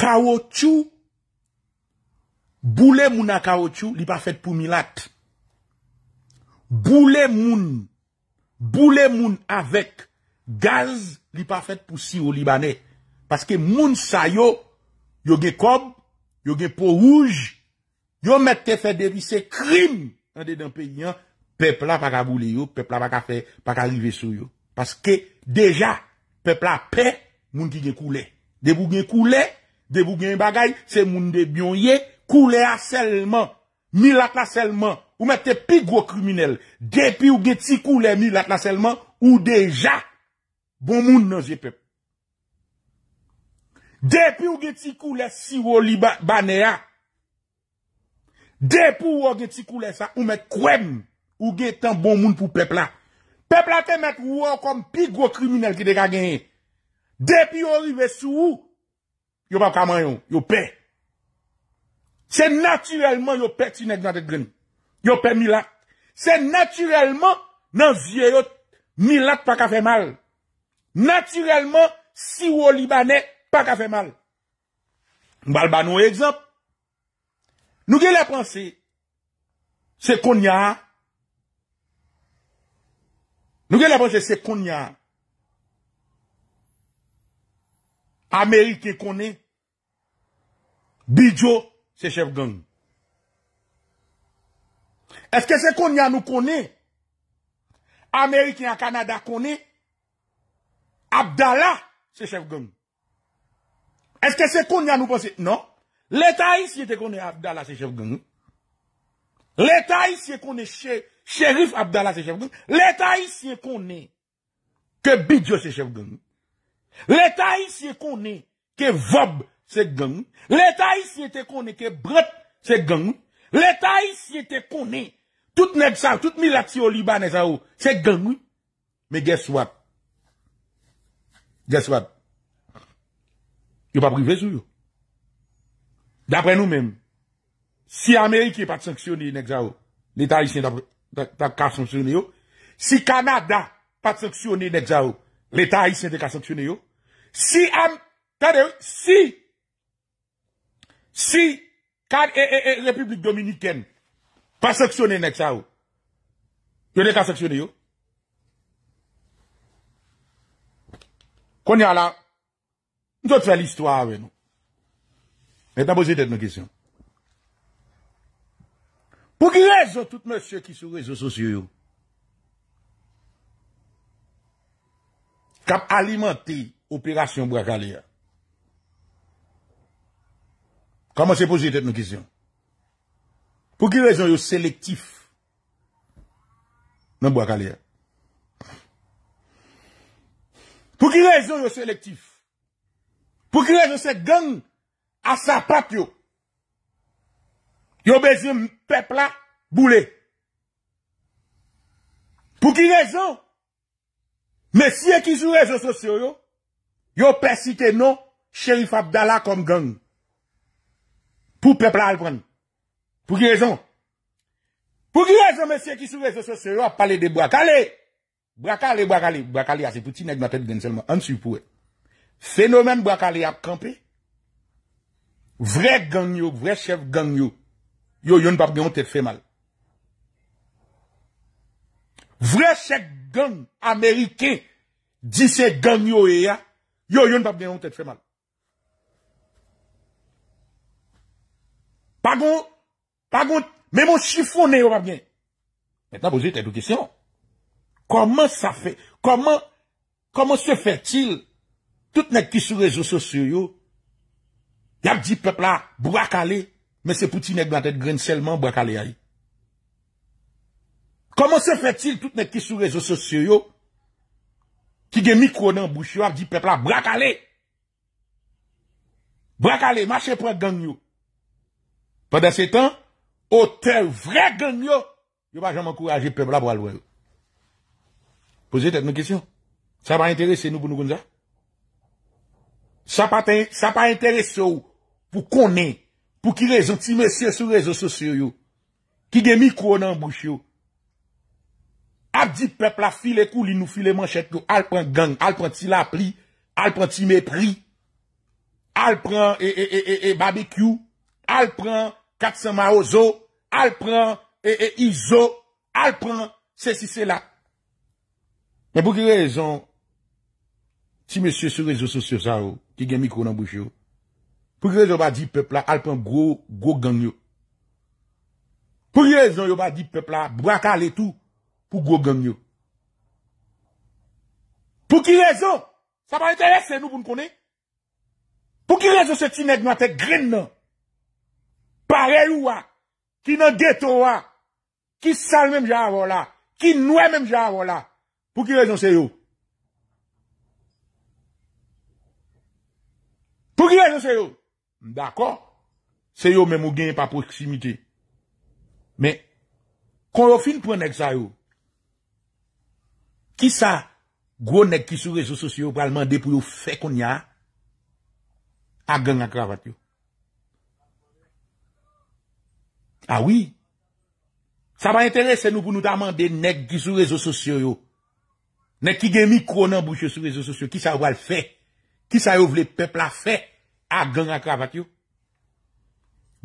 Kaotou, boule moun a kaotou, li pa fet pou milat. Boule moun, boule moun avek, gaz, li pa fet pou si ou libanè. Paske moun sa yo, yo ge kob, yo ge pou rouj, Yo mette fedevi se krim an de den peyi an, pepla pa ka boule yo, pepla pa ka fè, pa ka rive sou yo. Paske deja, pepla pe, moun ki gen koule. De bou gen koule, de bou gen bagay, se moun de bionye, koule aselman, milat aselman. Ou mette pi gwo kriminel. Depi ou geti koule milat aselman, ou deja, bon moun nan je pep. Depi ou geti koule, si wou li bane a, Depi ou ou gen ti koule sa ou met kouem ou gen tan bon moun pou pepla. Pepla te met ou ou kon pi gwo kriminel ki de ka genye. Depi ou ou rive sou ou, yo pa kaman yo, yo pe. Se naturelman yo pe ti neg nan te dreni. Yo pe milat. Se naturelman nan zye yo, milat pa ka fe mal. Naturelman si ou libanè, pa ka fe mal. Mbal bano e egzop. Nou gen la panse, se kon ya, nou gen la panse, se kon ya, Amerike kon e, Bidjo se chef gong. Eske se kon ya nou kon e, Amerike ya Kanada kon e, Abdala se chef gong. Eske se kon ya nou panse, nou, Le ta isye te kone Abdallah se chef gang. Le ta isye te kone chérif Abdallah se chef gang. Le ta isye te kone ke bidyo se chef gang. Le ta isye te kone ke vob se gang. Le ta isye te kone ke bret se gang. Le ta isye te kone tout neksan, tout milatio libanese ou se gang. Mais guess what? Guess what? Yo pa privé sou yo. Dapre nou menm, si Amerike pat saksyoni nek za ou, l'Etat haisen de ka saksyoni yo. Si Kanada pat saksyoni nek za ou, l'Etat haisen de ka saksyoni yo. Si, si, si, kan e, e, e, Republik Dominikène pat saksyoni nek za ou, yo de ka saksyoni yo. Konya la, nou t'otre l'histoire nou. Et an pozit et nou kisyon. Pou ki rezon tout monsye ki sou rezo sosyo yo? Kap alimante operasyon bo akalye? Kama se pozit et nou kisyon? Pou ki rezon yo selektif nan bo akalye? Pou ki rezon yo selektif? Pou ki rezon se genn Asapap yo. Yo bezim pepla boule. Pou ki rezon? Mesye ki sou rezo sosyo yo, yo pesite nou, Sherif Abdallah kom gang. Pou pepla alpon. Pou ki rezon? Pou ki rezon mesye ki sou rezo sosyo yo, ap pale de Bwakale? Bwakale, Bwakale, Bwakale, ase pouti neg mwen apet gen selman, ansi pouwe. Fenomen Bwakale ap kampe, Vre gang yo, vre chef gang yo, yo yon bab gen yon te fè mal. Vre chef gang Amerike, di se gang yo e ya, yo yon bab gen yon te fè mal. Pagoun, pagoun, mè moun chifounen yo bab gen. Mètena pou zite edukisyon. Koman sa fè, koman, koman se fè til tout nèk ki sou rejou sosyo yo Yav di pepla, brakale, mese pouti nek do an tèt gren selman, brakale a yi. Koman se fè til, tout nek ki sou rezo sosyo yo, ki gen mikro nan bouchi wak, di pepla, brakale. Brakale, mase prek gang yo. Pendè se tan, o tèv vre gang yo, yo ba jaman kou aje pepla bo al wè yo. Pose tèt mè kisyon. Sa pa interese nou pou nou gounza? Sa pa tè, sa pa interese ou, pou konen, pou ki rezon, ti men se sou rezo sosyo yo, ki gen mikro nan bouch yo, ap di pepla, fil e kou li nou fil e manchek yo, alpon gang, alpon ti la pri, alpon ti me pri, alpon e e e e e e barbekyou, alpon kat se ma o zo, alpon e e i zo, alpon se si se la, men pou ki rezon, ti men se sou rezo sosyo yo, ki gen mikro nan bouch yo, Pou ki rezon yo ba di pepla alpen gwo gang yo? Pou ki rezon yo ba di pepla brakal etou pou gwo gang yo? Pou ki rezon? Sa pa retele se nou pou n kone? Pou ki rezon se ti neg nou atek grin nan? Pare lou wa? Ki nan geto wa? Ki sal menm jan avola? Ki nou menm jan avola? Pou ki rezon se yo? Pou ki rezon se yo? D'akor, se yo men mou genye pa proksimite. Men, kon yo fin pou anek sa yo. Ki sa, gwo anek ki sou rezo sosyo yo pou alman de pou yo fe kon ya, a gen a gravat yo. A wii, sa ba entere se nou pou nou ta amande anek ki sou rezo sosyo yo. Anek ki gen mikro nan bouche sou rezo sosyo, ki sa wale fe. Ki sa yo vle pepla fe. A gang akrapat yo.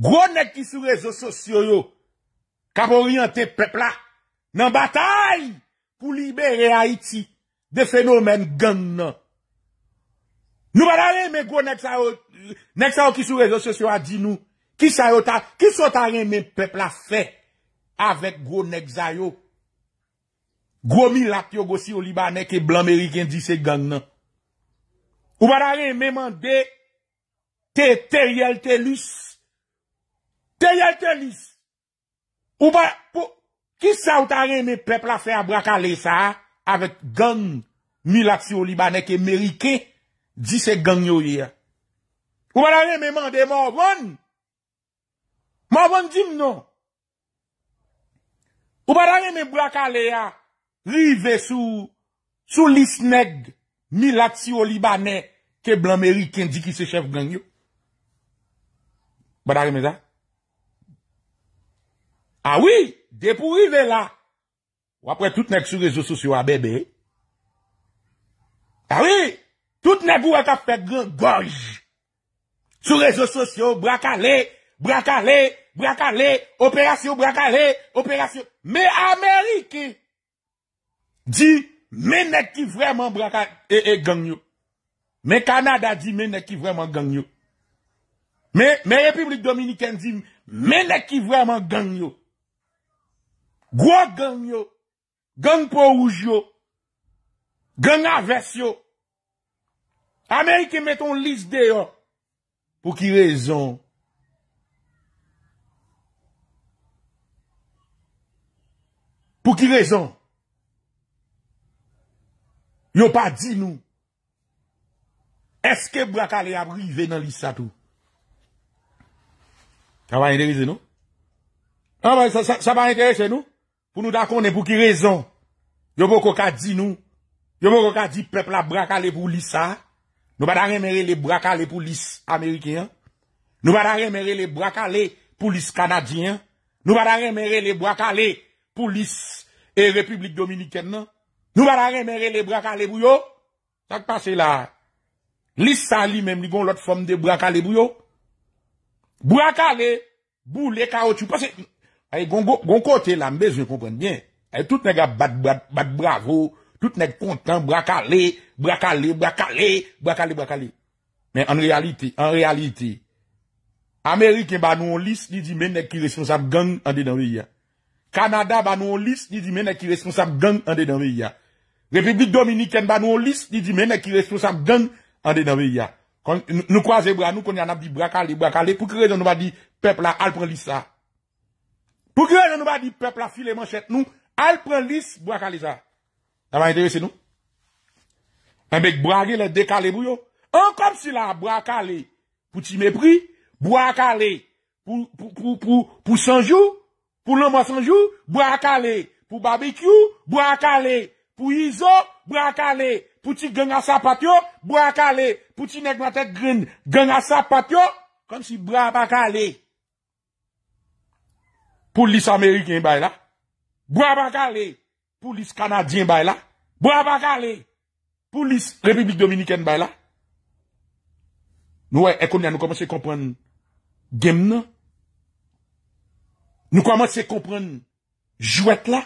Gwo nek ki sou rezo sosyo yo. Kap oryante pepla. Nan batay. Pou libere Haiti. De fenomen gang nan. Nou badare men gwo nek sa yo. Nek sa yo ki sou rezo sosyo a di nou. Ki sa yo ta. Ki sa yo ta ren men pepla fe. Avek gwo nek zayo. Gwo mi lak yo gosi yo libanen. Ke blan meriken di se gang nan. Ou badare men mande. te teriyel, te lis. Teriyel, te lis. Ou ba, ki sa ou ta gen me pepl a fe a brakale sa, avet gang milatio libanè ke merike, di se gang yo ya. Ou ba da gen me mande, moun, moun jim nou. Ou ba da gen me brakale ya, rive sou, sou lis neg milatio libanè ke blan meriken di ki se chef gang yo. Bada reme da? Awi, ah depo rive la. Ou apre tout nek sou rezo sosyo a bebe. Awi, tout nek vou wakaf pe grangorj. Sou rezo sosyo, brakale, brakale, brakale, operasyon, brakale, operasyon. Me Amerike di menek ki vreman brakale e geng yo. Me Kanada di menek ki vreman geng yo. Mè republik Dominikèn di, mè lè ki vwèman ganyo? Gwa ganyo? Gany po ouj yo? Gany avès yo? Amerike meton lis deyo? Pou ki rezon? Pou ki rezon? Yo pa di nou? Eske Bwaka li aprive nan lis sa tou? Sa va enereze nou? Sa va enereze nou? Pou nou da konen pou ki rezon? Yo mou koka di nou? Yo mou koka di pepla brakale pou lisa? Nou ba da remere le brakale pou lisa Amerike? Nou ba da remere le brakale pou lisa Kanadien? Nou ba da remere le brakale pou lisa Republik Dominikene? Nou ba da remere le brakale pou yo? Tak pase la? Lisa li menm li bon lot fom de brakale pou yo? Brakale, bou le kao tu pase, ay gong kote la mbe, je kompren bien, ay tout nèk bat bravo, tout nèk kontan, brakale, brakale, brakale, brakale, brakale Men an realite, an realite, Amerike ba nou lis ni di men ek ki responsab gang an denave ya Kanada ba nou lis ni di men ek ki responsab gang an denave ya Republik Dominiken ba nou lis ni di men ek ki responsab gang an denave ya Kon nou kwaze bra nou kon yon ap di brakale, brakale, pou kre yon nou ba di pepla alpren lisa. Pou kre yon nou ba di pepla filen manchet nou, alpren lisa, brakale sa. A man interese nou? An bek brage le dekale bou yo. An kom si la brakale pou ti me pri, brakale pou sanjou, pou lomwa sanjou, brakale pou babikyou, brakale pou yizo, brakale. Pouti gen a sa patyo, bo a ka le. Pouti nek mwatek grin, gen a sa patyo, kom si bo a pa ka le. Poulis Ameriken bay la. Bo a pa ka le. Poulis Kanadyen bay la. Bo a pa ka le. Poulis Republik Dominiken bay la. Nou wè, e, ekon ya, nou komponsè kompon gem nan. Nou komponsè kompon jouet la.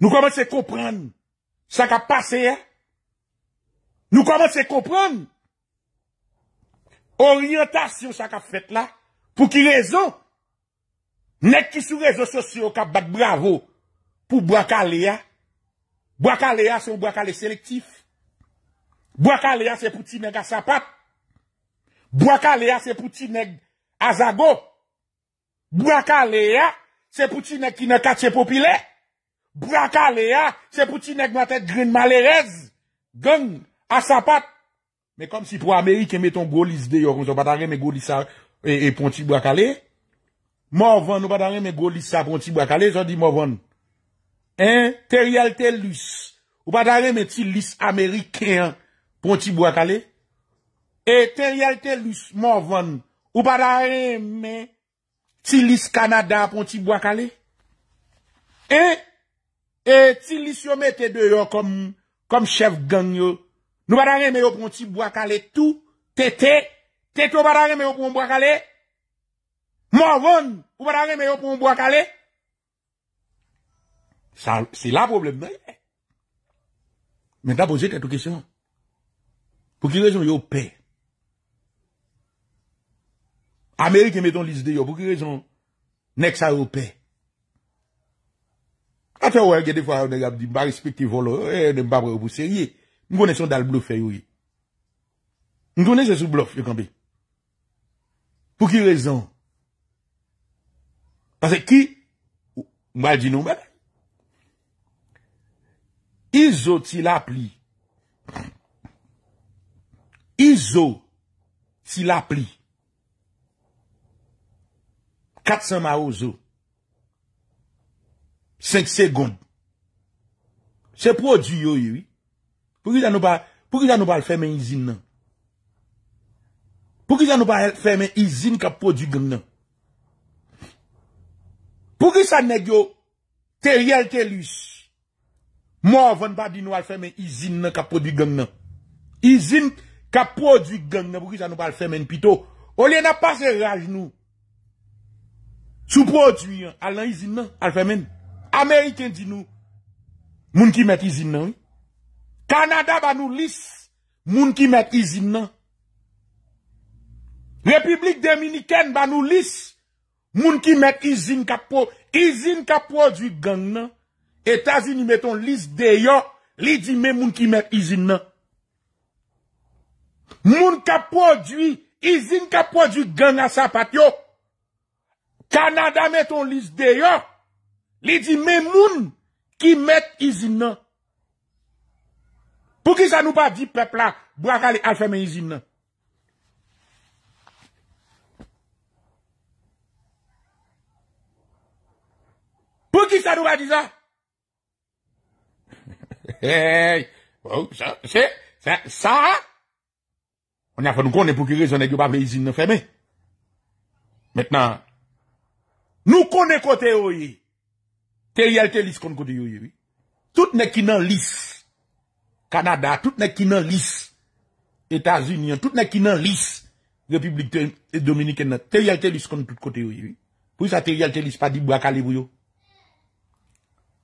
Nou komponsè kompon gen a sa patyo. Saka pase ya. Eh? Nou koman se kompran. Oriyotasyon saka fet la. Pou ki rezo. Nek ki sou rezo sosyo ka bat bravo. Pou Bwakale ya. Eh? Bwakale ya eh, sou Bwakale selektif. Bwakale ya se pouti nek a sapat. Bwakale ya se pouti nek a zago. Bwakale ya se pouti nek ki nek kache popilek. Bwakale ya, se pou ti nek mwate dren malerez. Geng, asapat. Me kom si pou Amerike meton gwo lis de yo, kon so patare me gwo lisa e, e pon ti bwakale. Mowon, nou patare me gwo lisa pon ti bwakale, so di mowon. En, terialte lus, ou patare me ti lis Amerikean pon ti bwakale. E terialte lus, mowon, ou patare me ti lis Kanada pon ti bwakale. En, E ti lis yo me te de yo kom chef gang yo. Nou badan gen me yo pon ti bo akale tou. Te te, te to badan gen me yo pon bo akale. Moron, ou badan gen me yo pon bo akale. Sa, si la probleme. Mwen ta pose tetou kesyon. Pou ki rezon yo pe? Amerike meton lis de yo, pou ki rezon nek sa yo pe? Pou ki rezon yo pe? Ate wè gen defwa anegap di barispe ki volo, e, ne mbapre ou pou serye. Mwen konen son dal blof e yoy. Mwen konen se sou blof yo kambi. Pou ki rezon? Pase ki, mwen al di nou mwen, izo ti la pli. Izo ti la pli. Katsan ma ou zo. Senk segon. Se produ yoy yoy. Pou ki jan nou pa, pou ki jan nou pa al fèmen izin nan. Pou ki jan nou pa al fèmen izin ka produ gang nan. Pou ki san negyo, te riel te lus. Mou avon pa di nou al fèmen non, izin nan ka produ gang nan. Izin ka produ gang nan pou ki jan nou pa al fèmen pito. O liye nan pa se raje nou. Sou produ yan, al nan izin nan, non, al fèmen nan. Ameriken di nou, moun ki met izin nan. Kanada ba nou lis, moun ki met izin nan. Republik Dominiken ba nou lis, moun ki met izin kapo. Izin kapo di gang nan. Etazini meton lis deyo, li di me moun ki met izin nan. Moun kapo di, izin kapo di gang a sa pat yo. Kanada meton lis deyo. Li di men moun ki met izin nan. Pou ki sa nou pa di pepla bou akal alfeme izin nan? Pou ki sa nou pa di sa? Hey! Se, se, sa! On yafan nou konen pou ki rezonan ki wap le izin nan feme. Metnan, nou konen kote oyi. Tè yèl tè lis kon kote yo yo. Tout nè kinan lis. Kanada, tout nè kinan lis. Etats-Union, tout nè kinan lis. Republik Dominikè nan. Tè yèl tè lis kon kote yo yo. Pou yè sa tè yèl tè lis pa di brak alevou yo.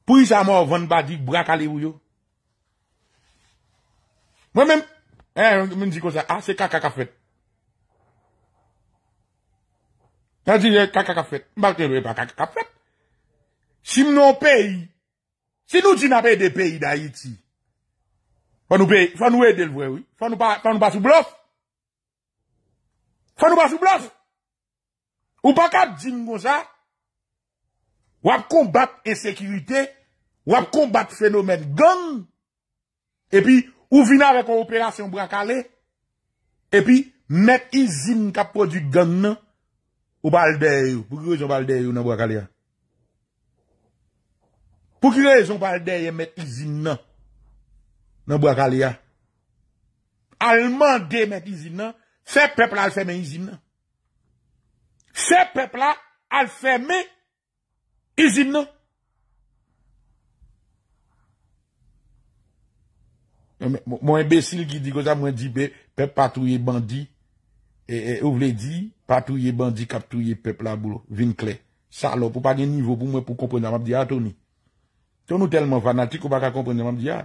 Pou yè sa a mò ou vèn pa di brak alevou yo. Mwen men, eh, mwen di kon sa, a, ah, se kakakafet. Nan di, e, eh, kakakafet. Mbak te lou e pa kakakafet. Si m nou peyi, si nou di na peyi de peyi da yi ti, fa nou peyi, fa nou e del vwe wè, fa nou pa sou blos, fa nou pa sou blos, ou pa ka djin kon sa, wap kon bat ensekirite, wap kon bat fenomen gong, epi, ou vina re kon operasyon mou akale, epi, met izin kapo di gong nan, ou baldeye yo, pou ki wè yon baldeye yo nan wakale ya? Pou ki le zon pal deye met izin nan? Nan bo akal ya? Al mande met izin nan? Se pepla al seme izin nan? Se pepla al seme izin nan? Mwen besil ki di kosa mwen di be pep patouye bandi e, e ou vle di patouye bandi kap touye pepla bolo vin kle salo pou pa gen nivou pou mwen pou komponan ap di atouni ah, Ton nou telman fanatik, ou baka komprenenman diya.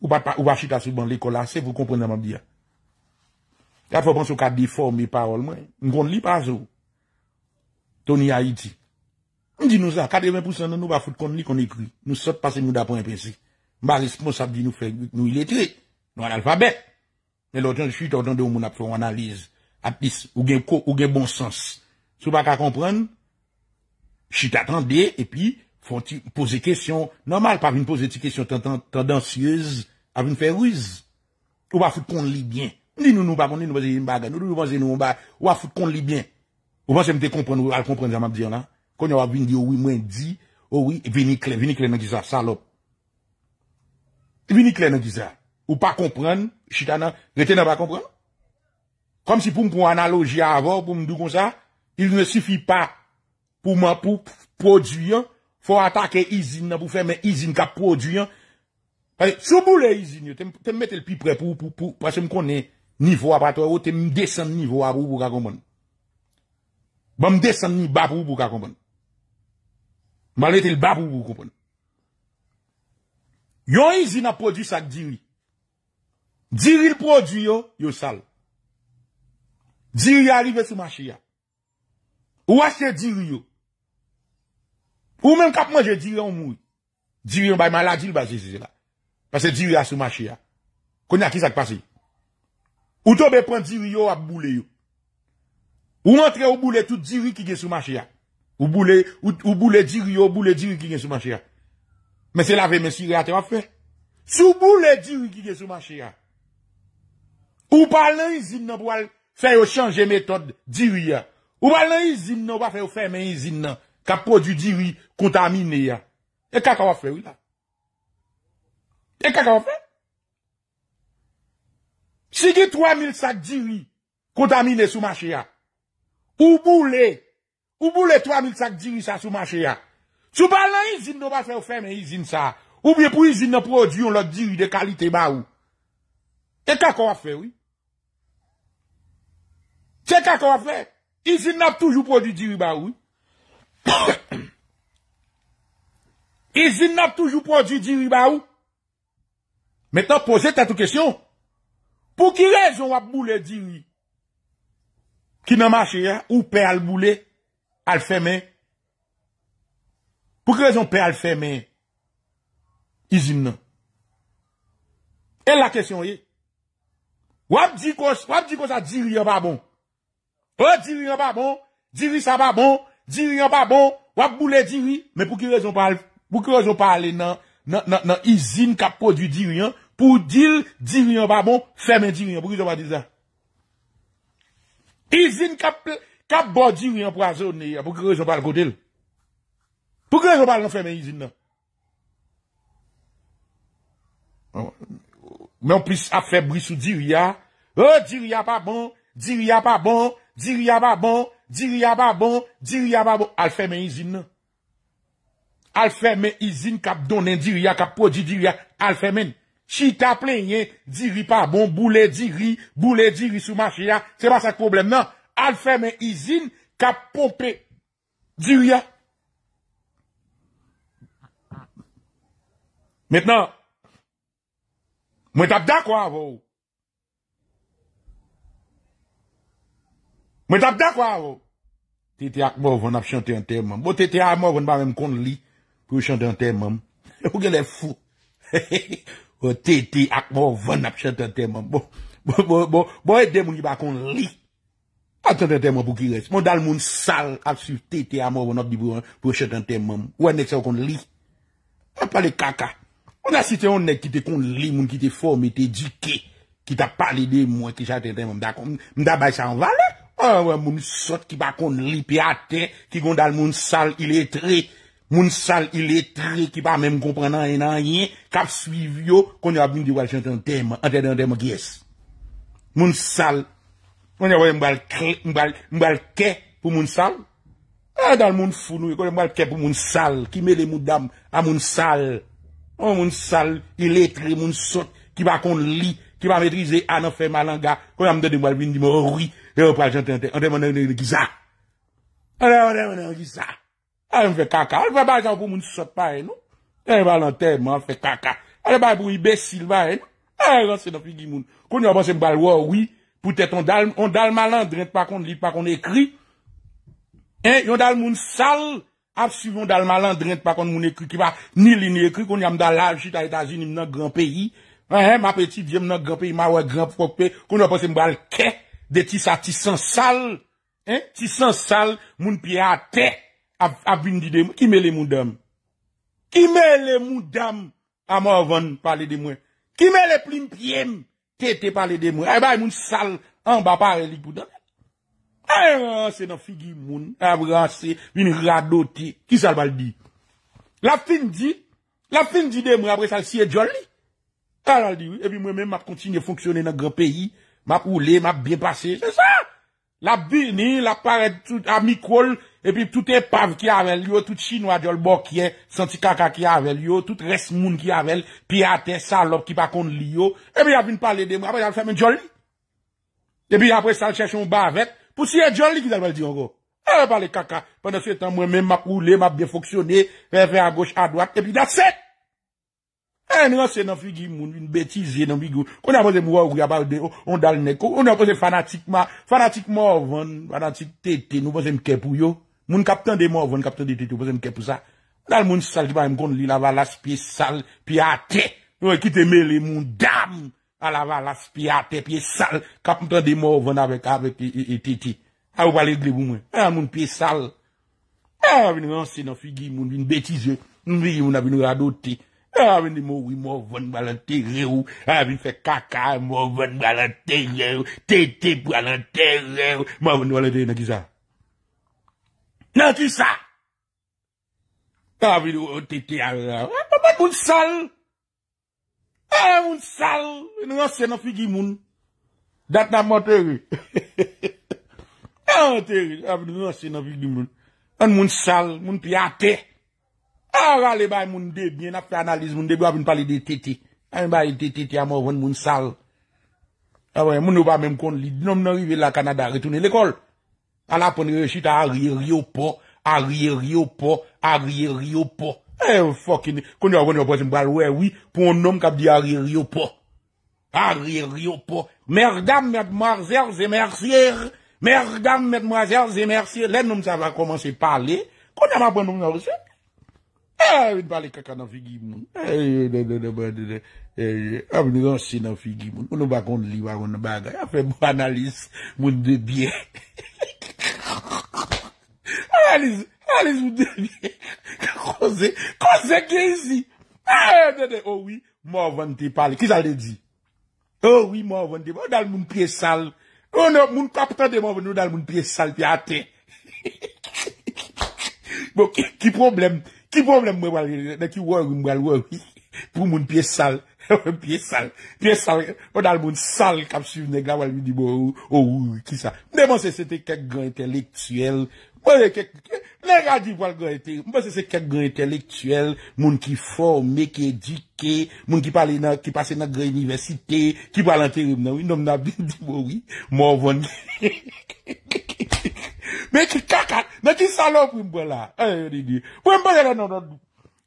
Ou baka chita sou ban lè kolase, vou komprenenman diya. Kat fòp ansou ka deforme parolman, m kon li pa zò. Tony Haiti. M di nou sa, 80% nan nou va fòt kon li kon ekri. Nou sot pasè mou da pon imprensi. Ma responsab di nou fèk, nou ilè tri. Nou an alfabet. Mè lò chan, jfou tòt an de ou moun ap fòw analiz. Ap lis, ou gen kò, ou gen bon sens. Sou baka kompren, chita tòndè, epi, posè kèsyon, normal pa vin posè ti kèsyon tan tan tan siyez avin fè wèz ou wafout kon li byen ou wafout kon li byen ou wafout kon li byen ou wafout kon li byen kon yo wap vin di oh ouwi mwen di oh ouwi vinik lè, vinik lè nan di sa salop vinik lè nan di sa ou pa komprèn chita nan, rete nan pa komprèn kom si pou m pou analogi avor pou m dou kon sa il ne sifi pa pou mwen pou pou di yon pou atake izin nan pou fèmè izin ka produyen, fèmè souboule izin yo, fèmè metèl pi pre pou, fèmè konè nivou apatwa yo, fèmè desan nivou apou pou kakonpon, fèmè desan nivou bapou pou kakonpon, mbale tèl bapou pou kakonpon, yon izin nan produs ak diri, diri l produyo, yo sal, diri arive sou mashi ya, ou asè diri yo, Ou men kap manje diri an mou. Diri an bay maladil basi si se la. Basi diri an soumashi ya. Konya ki sa k pasi? Ou tobe pren diri yo ap boule yo. Ou entre ou boule tout diri ki gen soumashi ya. Ou boule diri yo, ou boule diri ki gen soumashi ya. Mese la ve mense yi reate wap fe. Sou boule diri ki gen soumashi ya. Ou palan yi zin nan pou al fe yo chanje metode diri ya. Ou palan yi zin nan wap fe yo fe men yi zin nan kap po di diri soumashi ya. kontamine ya. E kak wafè wila? E kak wafè? Si di 3,5 diri kontamine soumache ya, ou boule, ou boule 3,5 diri sa soumache ya, soubalan izin nou basè ou fèm e izin sa, ou bie pou izin nou prodyon lò diri de kalite ba wou. E kak wafè wila? Se kak wafè, izin nou toujou prodyon diri ba wou. E kak wafè wila? Izin nan ap toujou pou di diri ba ou? Metan, pose tato kesyon. Pou ki rezon wap moule diri? Ki nan mache ya, ou pe al moule, al femen? Pou ki rezon pe al femen? Izin nan. E la kesyon e? Wap di kos, wap di kos a diri an pa bon? Ou oh, diri an pa bon? Diri sa pa bon? Diri an pa bon? Wap moule diri? Men pou ki rezon pa al... Pou kre yo pa ale nan izin kap produ diriyan pou dil diriyan pa bon fèmen diriyan. Pou kre yo pa ale kote l? Pou kre yo pa ale nan fèmen izin nan? Men pwis ap fè brisou diriyan. Oh, diriyan pa bon, diriyan pa bon, diriyan pa bon, diriyan pa bon, diriyan pa bon. Al fèmen izin nan. Al fèmen izin kap donen diri ya, kap pou di diri ya, al fèmen, chita plenye, diri pa bon, boule diri, boule diri sou machi ya, seman sak problem nan, al fèmen izin, kap pou pe, diri ya. Mèt nan, mwen tap da kwa avou? Mwen tap da kwa avou? Tete ak mou, voun ap chante an teman, bo tete ak mou, voun ba mèm kon li, pou yo chante an tem man. Pou gen de fou. Tete ak moun vann ap chante an tem man. E moun ete moun yi bakon li. A chante an tem man pou ki res. Moun dal moun sal ap su tete a moun vann ap di voun pou yo chante an tem man. Ou an ek se wakon li. Moun pale kaka. Ou an asite an ek ki te kon li, moun ki te formi, te dike, ki ta pali de moun ki chante an tem man. Moun da bay sa an valen. Ou an moun sot ki bakon li pe ate, ki gon dal moun sal iletre, Moun sal iletre ki pa mèm komprenan enan yen, kap suiv yo, konye a bin di wale chante an tem, an tem de an tem a gyes. Moun sal, konye wale mbal kè pou moun sal, a dal moun founou, konye mbal kè pou moun sal, ki mele moun dam a moun sal, a moun sal iletre moun sot, ki pa kon li, ki pa metrize an ofè malanga, konye a bin di wale mbal kè pou moun sal, an tem an tem a gisa. An tem an tem a gisa. Al mwen fe kaka. Al mwen ba jan pou moun sot pa e nou. Al mwen ba lan ter moun fe kaka. Al mwen ba bou i besil ba e nou. Al mwen se nan figi moun. Kon yon ban se mbal woui. Poutet yon dal malan dren pa kon li pa kon ekri. Eh, yon dal moun sal. Absil yon dal malan dren pa kon moun ekri. Ki ba nil in ekri. Kon yon am dal lajit a etazin yon nan gran peyi. Eh, ma peti diyan nan gran peyi. Ma wè gran pokpe. Kon yon ban se mbal ke. De ti sa ti san sal. Ti san sal moun piya te. A vin di dem, ki me le moun dam. Ki me le moun dam a mou avon pali di mwen. Ki me le plin piyem te te pali di mwen. E bay moun sal, an ba pali li poudan. A yon se nan figi moun, a yon se vin radote. Ki sal bal di? La fin di, la fin di dem moun apre sal siye djolli. A lal di, e bi mwen men map kontine fonksyone nan gran peyi, map oule, map bin pase, se sa. La bin ni, la paret, a mikol, epi tout e pav ki avel yo, tout chinois diol bokye, santi kaka ki avel yo, tout res moun ki avel, piate, salop ki pa kon li yo, epi ap vin pale de moun, apan yal fèmen joli. Epi apwe sal chèchon bavet, pousi e joli ki dal wèl diyon go. Epi pale kaka, pande sou etan mwen mèm ma koule, ma bè foksyone, fèm fèm a goch, a dwak, epi da sèk. Epi nan fèm nan figi moun, mwen bèti zè nan bigou, konè ap wèm wèm wèm wèm wèm wèm wèm wèm wèm wèm wèm Moun kapten de mou avon kapten de teti, ou pasen mke pou sa. Dal moun sal di ba yon kond li la valas piye sal, piye ate. Ou ekite mele moun dam, a la valas piye ate, piye sal. Kapten de mou avon avek, avek e teti. A ou pale glebou mwen. A moun piye sal. A avin moun anse nan figi moun bin betize. Moun figi moun avin moun adote. A avin moun mou avon valantere ou. A avin fè kaka moun valantere ou. Tete valantere ou. Moun valantere ou. Na ti sa? A vide ou o teti a re la. A papat moun sal? A moun sal? Yon e rase na figi moun? Dat nan mou teri? A teri? A vide ou rase na figi moun? An moun sal? Moun pi ate? A rale bay moun deb? Mwen ap te analiz moun deb? A moun pali de teti? A moun bay teti ya mou an moun sal? Awe, moun ou pa men kon lidi? Nan moun arive la Kanada, retounen lekol? A la poni rechit a a riri yo po, a riri yo po, a riri yo po. Eh, fokine, kon yon kon yon posim pral wè wè wè, pon yon nom kap di a riri yo po, a riri yo po. Merdam, mèdmoazèr, zè mèrsièr, merdam, mèdmoazèr, zè mèrsièr, lè nom sa va komanse pale, kon yon apon yon mèrsièr. A, vide pale kaka nan figi moun. A, vide pale kaka nan figi moun. Moun nou bakon liwa, moun nou baga. A fe moun analis moun debye. A analis, analis moun debye. Kose, kose genzi. A, vide pale. O, wi, moun vante pale. Kis al de di? O, oh wi, moun vante. O, dal moun pye sal. O, nou, moun kap tante moun vante. O, dal moun pye sal pi ate. Bo, ki probleme? Ki pou mwen mwen wale, de ki woy, mwen wale woy, pou moun piye sal, piye sal, piye sal, wadal moun sal kap suv nega wale mi di bo, ou, ou, ki sa. Mwen se se te kek gen entelektuel, mwen se se kek gen entelektuel, moun ki forme, ki edike, moun ki pase nan gen universite, ki balante rem nou, nou mwen ap di bo, ou, mwen wale wale. Mwen ki kaka, nan ti salo pou mbola. A, yon di di, pou mbola nan nan nan.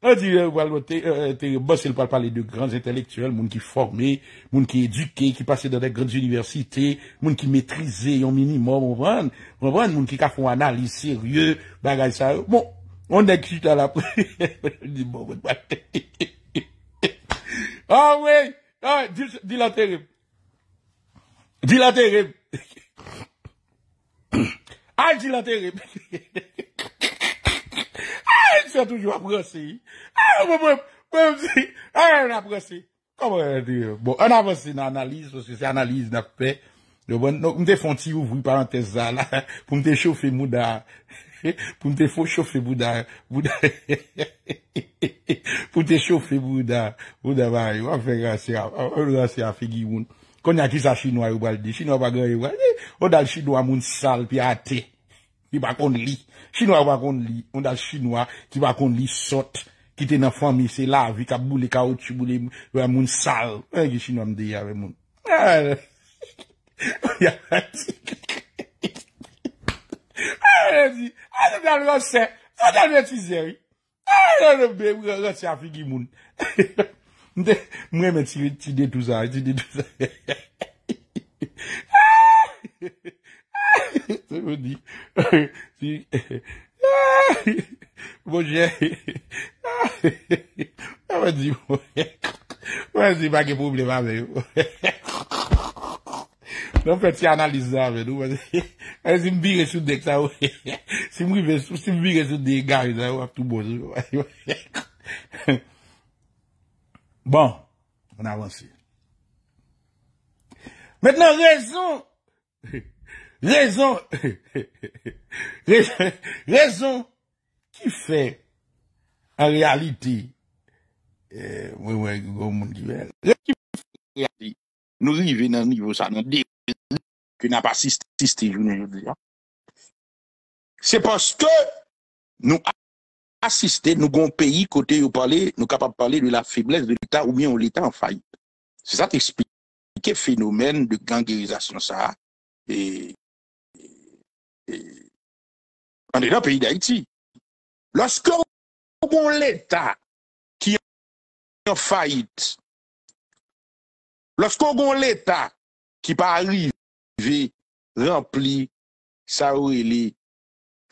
A, di, wale, wote, te, bose l pal pali de grans intelektuel, moun ki formi, moun ki eduke, ki pase dan de grans universite, moun ki metrize, yon minimo, moun vwane, moun vwane, moun ki kafon anali, serye, bagay sa, moun, moun dek juta la pou. A, di, wale, wote, wote. A, wwe, a, di la terif. Di la terif. Ok. Al di la te rep. Al di sa toujou apresi. Al ou pou apresi. Al ou pou apresi. Kou mwen deyo? Bon, an apresi nan analise, sò se se analise nan pe. Nò mte fon ti ouvri paranteza la. Poun te choufe mouda. Poun te fò choufe mouda. Mouda. Poun te choufe mouda. Mouda vay. Wan fe yon se a fe gi yon. Konja ki sa chino a yobal de. Chino a bagan yobal de. Onda chino a moun sal pi ate. Pi bakon li. Chino a bakon li. Onda chino a. Ti bakon li sot. Ki ten a fwa mi se lav. Vi tabu le kaouti. Bule moun sal. E gie chino amde ya ve moun. E, e, a e. O ya pati. A e. A se mwen an wos se. A se mwen an wos se. A se mwen an wos se. A se mwen an wos se. A se mwen an wos se. A se mwen an wos se. Mwen men ti de tou sa. Ti de tou sa. Swen mwen di. Mwen di. Mwen si bag e probleman men. Mwen non fè ti analisa men. Mwen si mbi resu dek sa ou. Si mbi resu dek sa ou. Mwen si mbi resu dek sa ou. Bon, on avansi. Mètnen, rezon, rezon, rezon, ki fè an realiti, mwen mwen, mwen mwen, nou rive nan nivou sa, nou di, ki nan pa sisti, se poske, nou a, Asiste nou goun peyi kote yo pale, nou kapap pale de la febles de l'Etat ou miyon l'Etat an faite. Se sa te ekspli, ke fenomen de gangelizasyon sa a? E, e, e, an de nan peyi d'Haïti. Lorske ou goun l'Etat ki an faite, lorske ou goun l'Etat ki pa arrive, rempli sa ou ele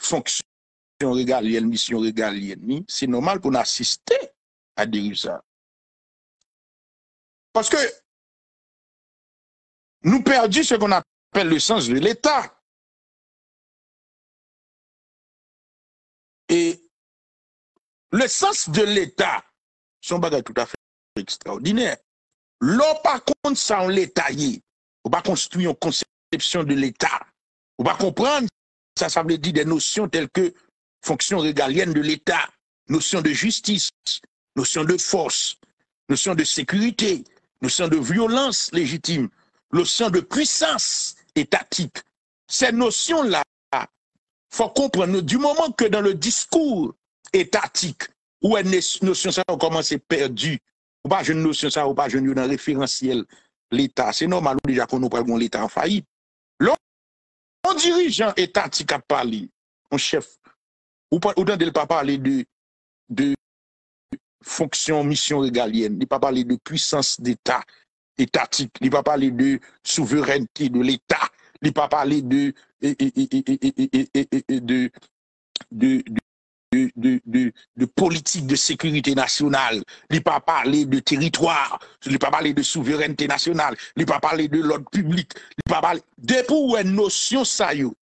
fonksyon, on mission l'ennemi, c'est normal qu'on assiste à dérive ça. Parce que nous perdons ce qu'on appelle le sens de l'État. Et le sens de l'État, son bagage tout à fait extraordinaire. L'on par contre, ça on l'État, on va construire une conception de l'État. On va comprendre, ça, ça veut dire des notions telles que fonction régalienne de l'État, notion de justice, notion de force, notion de sécurité, notion de violence légitime, notion de puissance étatique. Ces notions-là, faut comprendre, du moment que dans le discours étatique, où une notion ça a commencé perdu ou pas une notion ça, ou pas une dans référentiel, l'État, c'est normal déjà qu'on nous parle l'État en faillite. L'on dirigeant étatique a parlé, un chef Autant de ne pas parler de, de fonction, mission régalienne, il ne pas parler de puissance d'État étatique, ne pas parler de souveraineté de l'État, il ne pas parler de, de, de de, politique de sécurité nationale, il pas parler de territoire, il pas parler de souveraineté nationale, il pas parler de l'ordre public, il pas parler de une notion ça est, OK,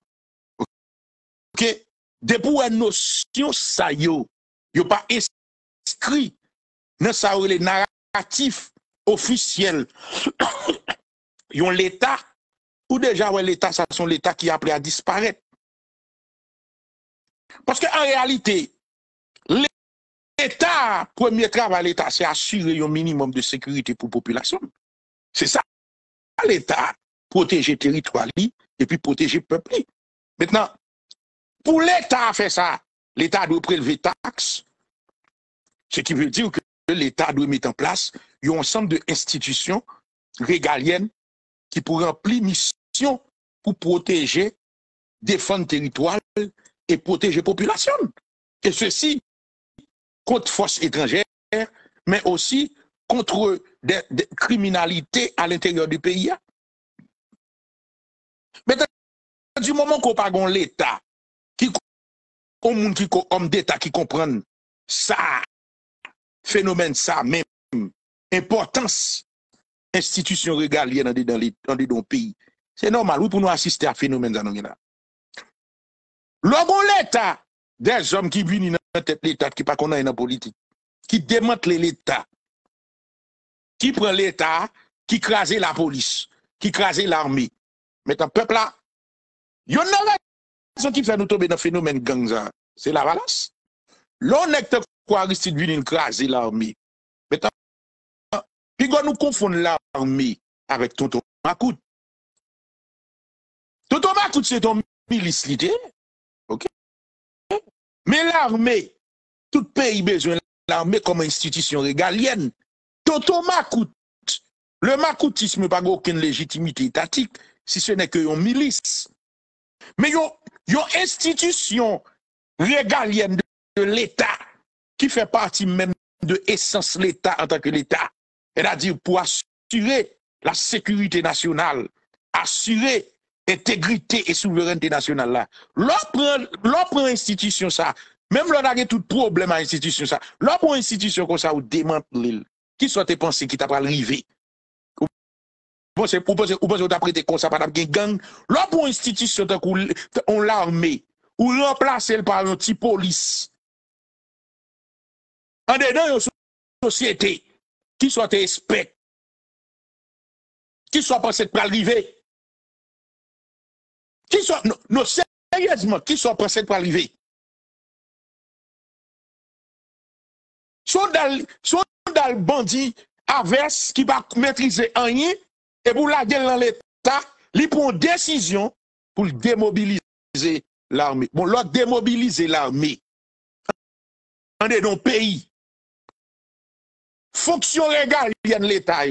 depuis une notion sa yo, yo pas inscrit dans sa ou le narratif y Yon l'État ou déjà ouais, l'État, ça son l'état à à disparaître. Parce réalité, réalité, réalité, l'État, premier travail l'État c'est assurer un minimum de sécurité pour la C'est ça. L'État protéger L'État territoire et puis protéger le peuple. Maintenant, pour l'État faire ça, l'État doit prélever taxes, ce qui veut dire que l'État doit mettre en place un ensemble d'institutions régaliennes qui pourraient remplir mission pour protéger, défendre territoire et protéger population. Et ceci contre forces étrangères, mais aussi contre des, criminalités à l'intérieur du pays. Mais du moment qu'on parle l'État ki komoun ki komoun d'Etat, ki kompran sa fenomen sa menm, importans, institisyon regalye nan di don pi. Se normal, ou pou nou asiste a fenomen zanon gena. Logo l'Etat, den zom ki bini nan tet l'Etat, ki pa konan enan politik, ki demant le l'Etat, ki pren l'Etat, ki krasen la polis, ki krasen l'armi, metan pepla, yon nan l'Etat, Sonti psa nou tobe nan fenomen gangzan. Se la valas. Lon ek te kwa ristit binil kwa zi l'armi. Metan, pi gwa nou konfon l'armi avèk tonton Makout. Tonton Makout se ton milis lide. Me l'armi, tout pe yi bezwen l'armi komo institisyon regalien. Tonton Makout, le Makoutisme bago ken legitimite tatik, si se ne ke yon milis. Me yo Yon institisyon regalyen de l'Etat, ki fe parti menm de esens l'Etat an tanke l'Etat, edadir pou asyure la sekurite nasyonal, asyure entegrite e souverente nasyonal la. L'opre institisyon sa, menm l'on agen tout problem an institisyon sa, l'opre institisyon kon sa ou demant l'il, ki sa te panse ki ta pral rive. Bon, ou pou se ou ta prete konsapat ap gen gang, lò pou institis yon tak ou l'armè, ou yon plase l par anti-polis, an denè yon sou sosyete ki sou a te espèk, ki sou a prese t pralrive, ki sou a, nou non, seryèzman, ki sou a prese t pralrive, sou dal bandi aves ki pa mètrize anye, Et pour la guerre dans l'État, il prend une décision pour démobiliser l'armée. Bon, l'autre démobiliser l'armée. On est dans le pays. Fonction de l'État,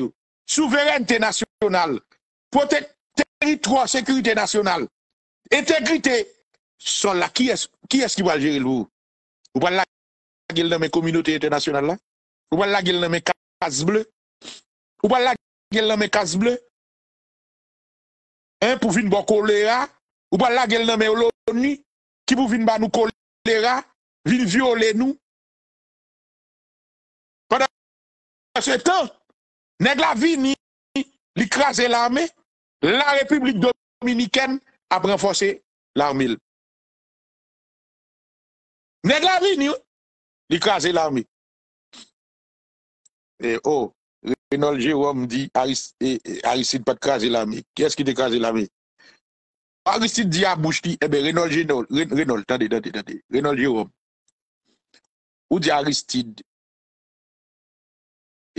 souveraineté nationale, protection territoire, sécurité nationale, intégrité, là. Qui est-ce qui, est qui va gérer le vous? Vous la guerre dans mes communautés internationales là? Vous la guerre dans mes cases bleues? Vous la gèl nan mè kase blè, en pou vin bo kolera, ou ba la gèl nan mè olo ni, ki pou vin ba nou kolera, vin viole nou. Pendant an se tan, neg la vi ni, li krasè l'armè, la Republik Dominikèn ap renfosè l'armè. Neg la vi ni, li krasè l'armè. E o, oh, Reynold Jérôme di eh, eh, Aristide pat krasi la mi. Kè eski de krasi la mi? Aristide di a mouch ki, ebe eh Reynold Jérôme. Reynold, tade, tade, tade. Reynold Jérôme. Ou di Aristide?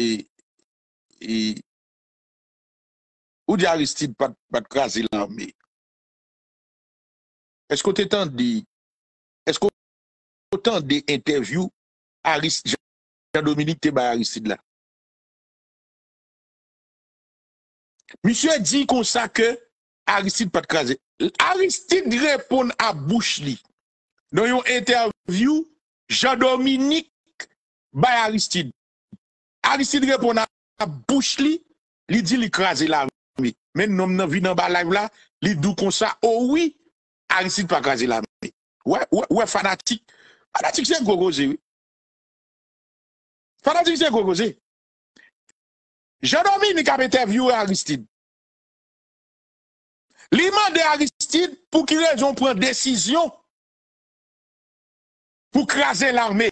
E, e... Ou di Aristide pat krasi la mi? Esko te tan di... Esko te tan di interview Aristide? Jadoumini te ba Aristide la. Misyè di kon sa ke Aristide pat kaze. Aristide repon a bouch li. Non yon interview, Jean-Dominique, bay Aristide. Aristide repon a bouch li, li di li kaze la mi. Men non, nom nan vi nan ba live la, li dou kon sa, oh oui, Aristide pat kaze la mi. Ouè, ouè, ouè, fanatik. Fanatik se kokoze. Fanatik se kokoze. Jadomi ni kapete viewe Aristide. Li mande Aristide pou ki rezon pren desisyon pou krasen l'arme.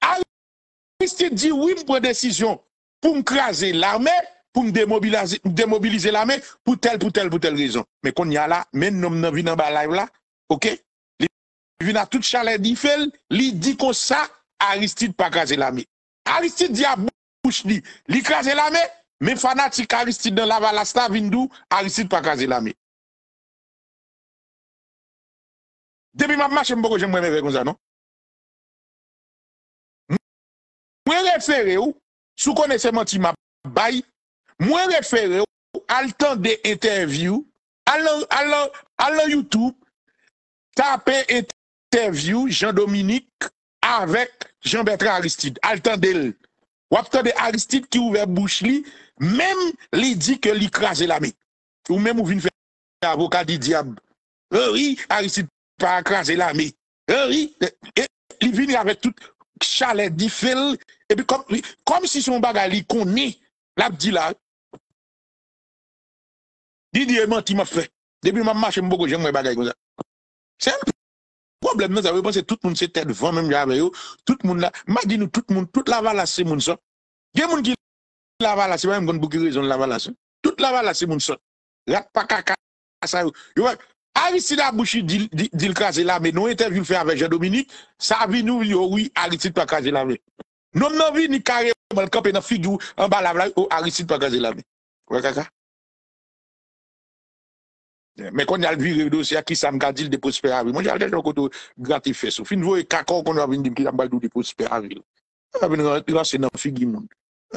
Aristide di wim pren desisyon pou m krasen l'arme, pou m demobilize l'arme pou tel, pou tel, pou tel rezon. Me kon nya la, men noum noum vi nan ba live la, ok? Li vi nan tout chalet di fel, li di kon sa Aristide pa krasen l'arme. Aristide di a ah bou. pou ch li, li kaze la me, men fanatik Aristide nan la valasta vindou, Aristide pa kaze la me. Demi mapmache mboko jen mwen me vè konza, non? Mwen refere ou, sou konese manti map, bay, mwen refere ou, al tan de interview, al an YouTube, tapen interview, Jean-Dominique, avèk Jean-Bertrand Aristide, al tan de lè. Wapte de Aristide ki ouver bouch li, menm li di ke li kraze la me. Ou menm ou vin fè avoka di diab. Eri eh Aristide pa kraze la me. Eri, eh eh, li vin yave tout chalet di fel. E pi kom si son bagay li koni, la di la. Di di e man ti ma fè. Debi man manche mbogo jen mwen bagay goza. Senpou. Poblèm mè, zavè pwansè tout moun se tèd vò mèm javè yo, tout moun la, mè di nou tout moun, tout laval la se moun son. Gen moun ki laval la se, mè mè konn bouki rezon laval la se, tout laval la se moun son. Yat pa kaka, asay yo. Yo wèk, Aristide Abouchi dil kaze la mè, nou interview fè avè Jean-Dominique, sa vi nou yo wè Aristide pa kaze non, non, la mè. Nou mè vi ni kare mè l'kampè nan figjou an ba la vla yo Aristide pa kaze la mè. Wèk kaka. Mè kon yal vire yon dosya ki sa m gadil depo sper avril. Mwen jal gen yon koto gratife sou. Fin vou e kakor kon yon avindim ki sa m bagdou depo sper avril. An avindan ranse nan figi moun.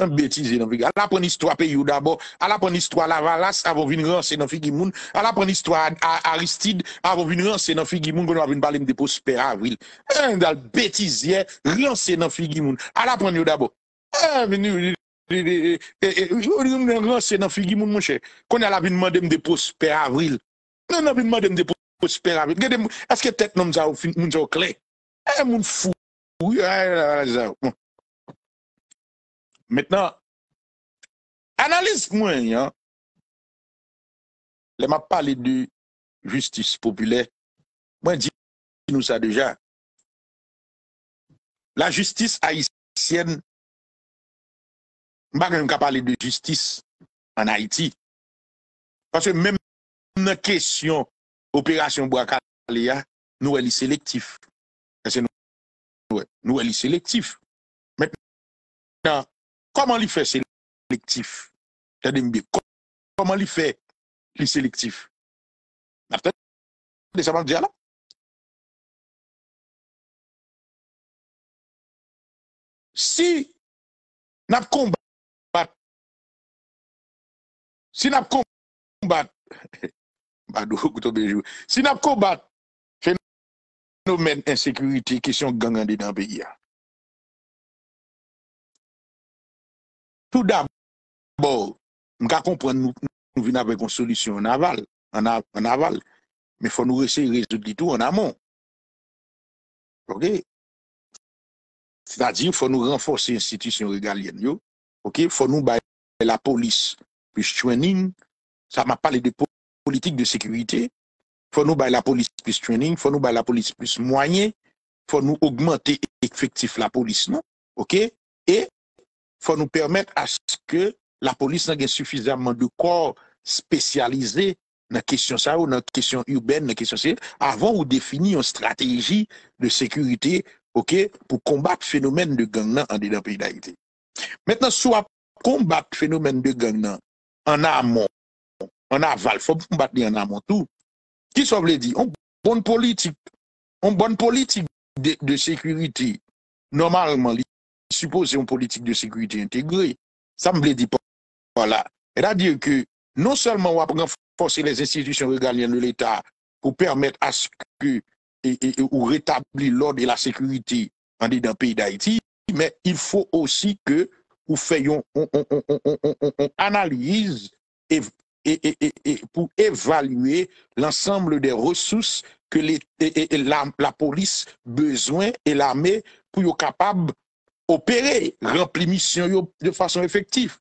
An betize nan figi moun. An apon istwa pe yon dabo. An apon istwa la valas avon vin ranse nan figi moun. An apon istwa Aristide avon vin ranse nan figi moun kon yon avindan balen depo sper avril. An dal betize ranse nan figi moun. An apon yon dabo. An avindan ranse nan figi moun mwen che. Kon yal avindman dem depo sper avril. nan api mwa dem de posper avit, eske tet nom za ou fin moun zo kle, e eh, moun fou, ou, e, eh, a, a, a, a, a, mwen. Bon. Mètnan, analis mwen, lè mwa pale de justice populè, mwen di nou sa dejan, la justice Haitienne, mwa gen mwa pale de justice an Haiti, panse mwen nan kesyon operasyon Bouakar Lea, nou wè li selektif. Nou wè li selektif. Mèt nan, koman li fè selektif? Koman li fè li selektif? Mèt nan, nou wè li selektif? Si nap kombat, si nap kombat, si nap kombat, Bado, koutou bejou. Sinap kou bat, fè nou men insekurite, kisyon gangande nan peyi a. Tout d'ab, mka kompren nou, nou vin avèk an solisyon an aval, an aval, mè fò nou resè y resout li tou an amon. Ok? S'na di, fò nou renforsè institisyon regalien yo. Ok? Fò nou bè la polis pi chwen nin, sa m'apalè de polis, politik de sekurite, fò nou bay la polis plus training, fò nou bay la polis plus mwanyen, fò nou augmente efektif la polis nou, ok, e fò nou permette aske la polis nou gen sufisaman de kor spesyalize nan kesyon sa ou nan kesyon yu ben nan kesyon se, avon ou defini yon strategi de sekurite ok, pou kombat fenomen de gangnan an dedan peyi daite. Metan sou ap kombat fenomen de gangnan an amon en aval, faut combattre en amont tout. Qui ça veut dire? On bonne politique, une bonne politique de, sécurité. Normalement, supposé une politique de sécurité intégrée. Ça me dit pas voilà. C'est-à-dire que non seulement on va renforcer les institutions régaliennes de l'État pour permettre à ce que ou rétablir l'ordre et la sécurité en dans le pays d'Haïti, mais il faut aussi que nous faisions, on, analyse et pou evalue l'ensemble de resous ke la polis bezwen e la me pou yo kapab opere rempli misyon yo de fason efektif.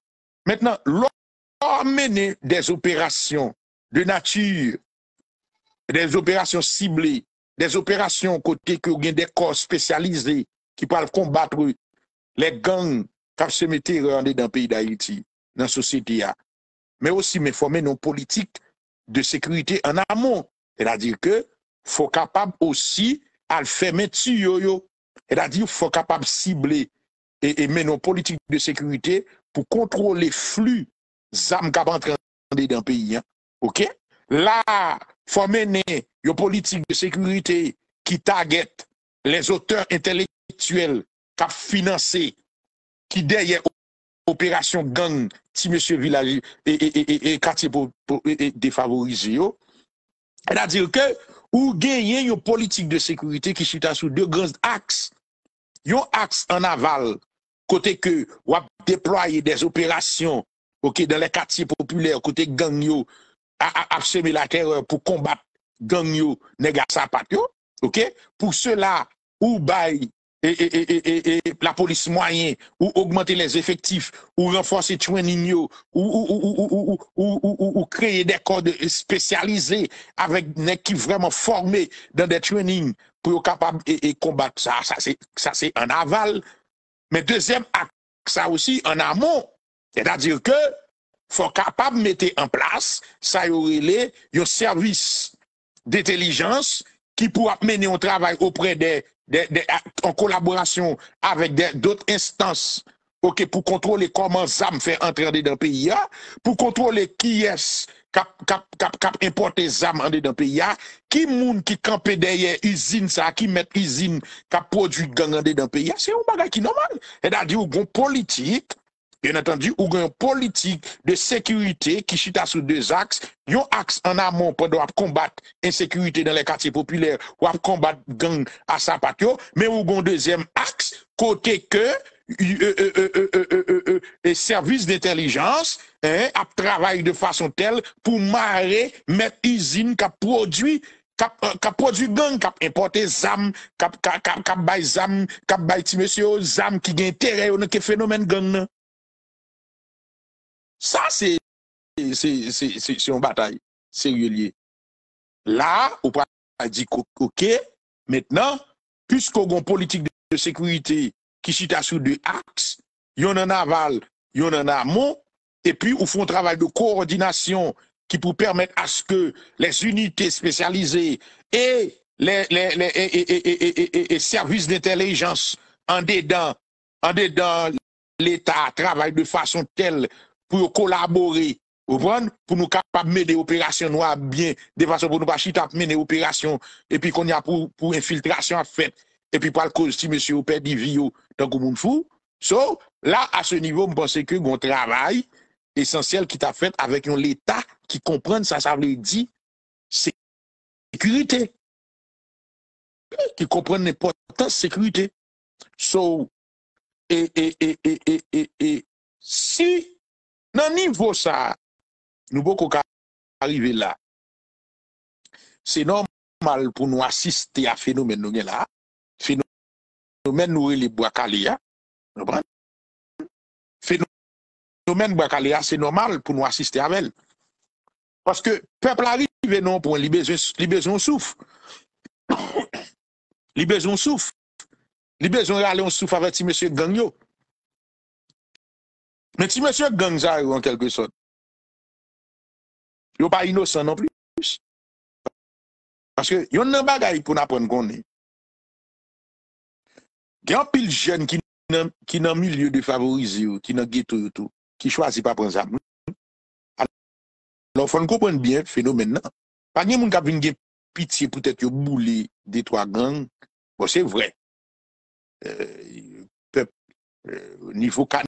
Metnan, lor menen des operasyon de natyre, des operasyon sible, des operasyon kote ke ou gen de kor spesyalize ki pou al kombat le gang kap se mette yorande dan peyi da Haiti, nan sosyete ya. mais aussi mais former nos politiques de sécurité en amont. C'est-à-dire que faut capable aussi à le mettre yo C'est-à-dire faut capable cibler et, et mener nos politiques de sécurité pour contrôler flux d'armes qui entrent dans le pays. Là, hein. OK Là, faut mener nos politiques de sécurité qui target les auteurs intellectuels qui financé qui derrière operasyon gang ti monsie vilaje e katye e, e, e, pou defavorize yo. E da dire ke ou genye yo politik de sekurite ki chita sou de gran aks. Yo aks an aval kote ke wap deproye des operasyon ok, dan le katye populer kote gang yo a apseme la kere pou kombat gang yo nega sa pat yo, ok? Pou cela, ou baye et, la police moyenne, ou augmenter les effectifs, ou renforcer training, ou, ou, créer des codes spécialisés avec des équipe vraiment formés dans des training pour être capable de combattre ça. Ça, c'est en aval. Mais deuxième ça aussi en amont. C'est-à-dire que faut capable de mettre en place, ça y aurait un service d'intelligence qui pourra mener un travail auprès des en kolaborasyon avèk d'ot instans pou kontrole koman zam fè antre an de dan pe ya, pou kontrole ki yes kap impote zam an de dan pe ya ki moun ki kampe deye izin sa, ki met izin kap prodjou gang an de dan pe ya, se yon bagay ki nomal e da di ou goun politik Yon attendu, ou gen politik de sekurite ki chita sou deux aks, yon aks an amon pando ap kombat en sekurite dan le kati populer wap kombat gen a sapat yo, men ou gen deuxième aks, kote ke e servis d'intellijans ap travay de fason tel pou mare met izine kap prodwi gen, kap importe zam, kap bay zam, kap bay ti mesyo zam ki gen teray ou neke fenomen gen nan. Ça, c'est une bataille sérieuse. Là, on a dit OK, maintenant, puisqu'on a une politique de sécurité qui situe sur deux axes, il y en a un aval, il y en a un amont, et puis on fait un travail de coordination qui peut permettre à ce que les unités spécialisées et les, les, services d'intelligence en dedans, en dedans l'État travaille de façon telle pou yo kolabore, pou nou kapap me de operasyon nou ap bien, de fason pou nou bachit ap men de operasyon, epi kon ya pou infiltrasyon ap fet, epi pal kozi ti monsi ou pedi vio, tan kou moun fou. So, la a se nivou mponse ke goun travay, esensyel ki ta fet avèk yon l'Etat, ki kompren sa sa vle di, se, sekurite. Ki kompren ne potan sekurite. So, e, e, e, e, e, e, e, si, Nan nivou sa, nou bo koka arive la, se normal pou nou asiste a fenomen nou gen la, fenomen nou e li boakale ya, fenomen boakale ya, se normal pou nou asiste a men. Paske peple arive nan pou li bezon souf. Li bezon souf. Li bezon yale ou souf aveti mese Gangyo. Mè ti mè sè gang zayou an kelke sot. Yo pa inosan an non plis. Paske yon nan bagay pou na pren konen. Gen an pil jen ki nan milieu de favorize ou, ki nan geto ou tou, ki chwazi pa pren zan. Non fon koupen biye fenomen nan. Pan gen moun kap vin gen piti pou tèt yo boule de toa gang, bon se vre. Nifo kan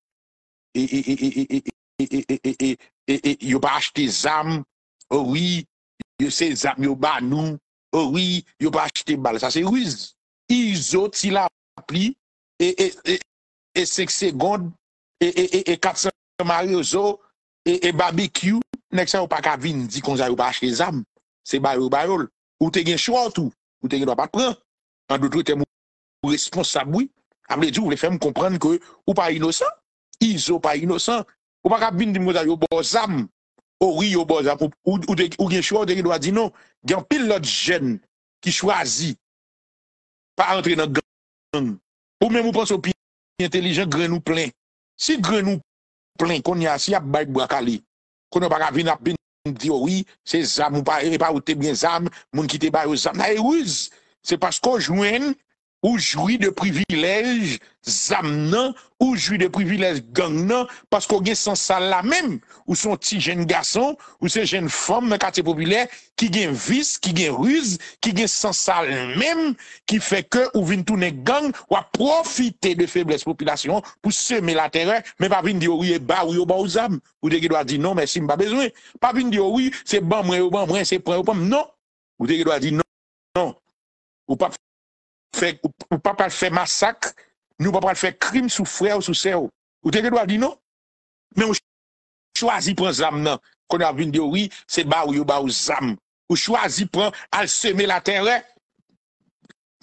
yo pa achete zam yo se zam yo pa nou yo pa achete bal sa se riz yi zo ti la pli e sekse gond e katsan mario zo e babekyou nek sa yo pa kavin di kon za yo pa achete zam se baye yo bayol ou te gen chou an tou ou te gen do pa pre an de tou te mou responsaboui amle di ou le fèm komprenn ke ou pa inosan Izo pa inosan, ou baka bin dimyo zay yo bo zam, ou ri yo bo zam, ou gen chwa ou den gen wadi nou, gen pil lot jen ki chwazi pa antre nan gang. Ou men mou panso pi, intelijen grenou plen. Si grenou plen kon yasi ap bayk bo akali, kon yo baka bin ap bin di ori, se zam ou pa eri pa ute bin zam, moun kite bay yo zam, na e wouz, se pas kon jwen... Ou jwi de privilèj zam nan, ou jwi de privilèj gang nan, paskou gen sansal la men, ou son ti gen gason, ou se gen fom, me kate populè, ki gen vis, ki gen ruz, ki gen sansal men, ki fè ke ou vin toune gang, ou a profite de febles populasyon pou seme la terè, men pa vin di ou yè ba ou yò ba ou zam, ou de ge do a di nan, mè sim ba bezwen, pa vin di ou yè, se ban mwen ou ban mwen, se prè ou pèm, nan, ou de ge do a di nan, nan, ou pap fait, ou pas pas faire massacre, nous pas pas faire crime sous frère ou sous sœur. Ou t'es doit dire non? Mais on choisit prendre zam non. on a vu dire oui, c'est ba ou yo zam. Ou choisit prendre à semer la terre. Hein.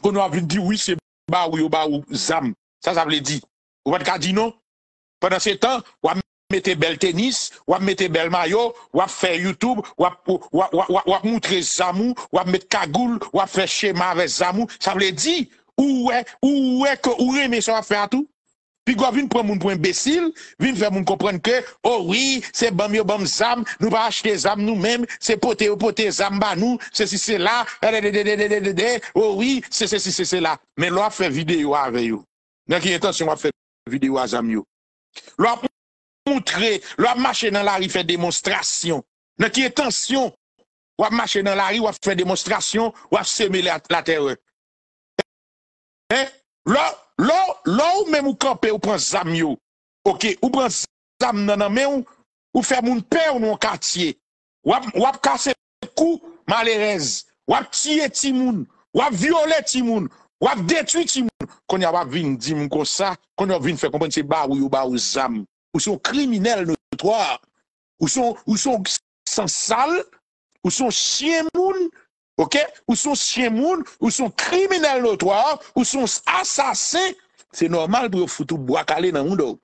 on a vu dire oui, c'est ba ou yo zam. Ça ça veut dire. Ou pas dire non? Pendant ce temps, ou Wap mette bel tenis, wap mette bel mayo, wap fe YouTube, wap moutre zamu, wap mette kagoul, wap fe chema ve zamu. Sa vle di, ou we, ou we, ou we me sa wap fe a tou. Pi gwa vin pou moun pou embesil, vin pou moun kompren ke, o oh wii, se bam yo bam zam, nou pa achete zam nou men, se pote yo pote zam ba nou, se si se la, e de de de de de de de, o oh wii, se se si se se la. Men lwa fe videyo a ve yo. Men ki etan si wap fe videyo a zam yo. Lwa pou. Moutre, lò ap mache nan lari fè demonstrasyon. Nè tiye tensyon. Wap mache nan lari, wap fè demonstrasyon, wap seme lè atè rè. Lò ou mè mou kapè ou prans zam yo. Ou prans zam nan nan mè ou, ou fè moun pè ou nou an kartye. Wap kase kou malerez. Wap tiye ti moun. Wap viole ti moun. Wap detwi ti moun. Konya wap vin di moun konsa, konya wap vin fè kompon ti ba ou yo ba ou zam. ou sont criminels notoires, ou sont, ou sont sans sale, ou sont chiens moun, ok? Ou sont chien moun, ou sont criminels notoires, ou sont assassins. C'est normal pour foutre bois calé dans monde.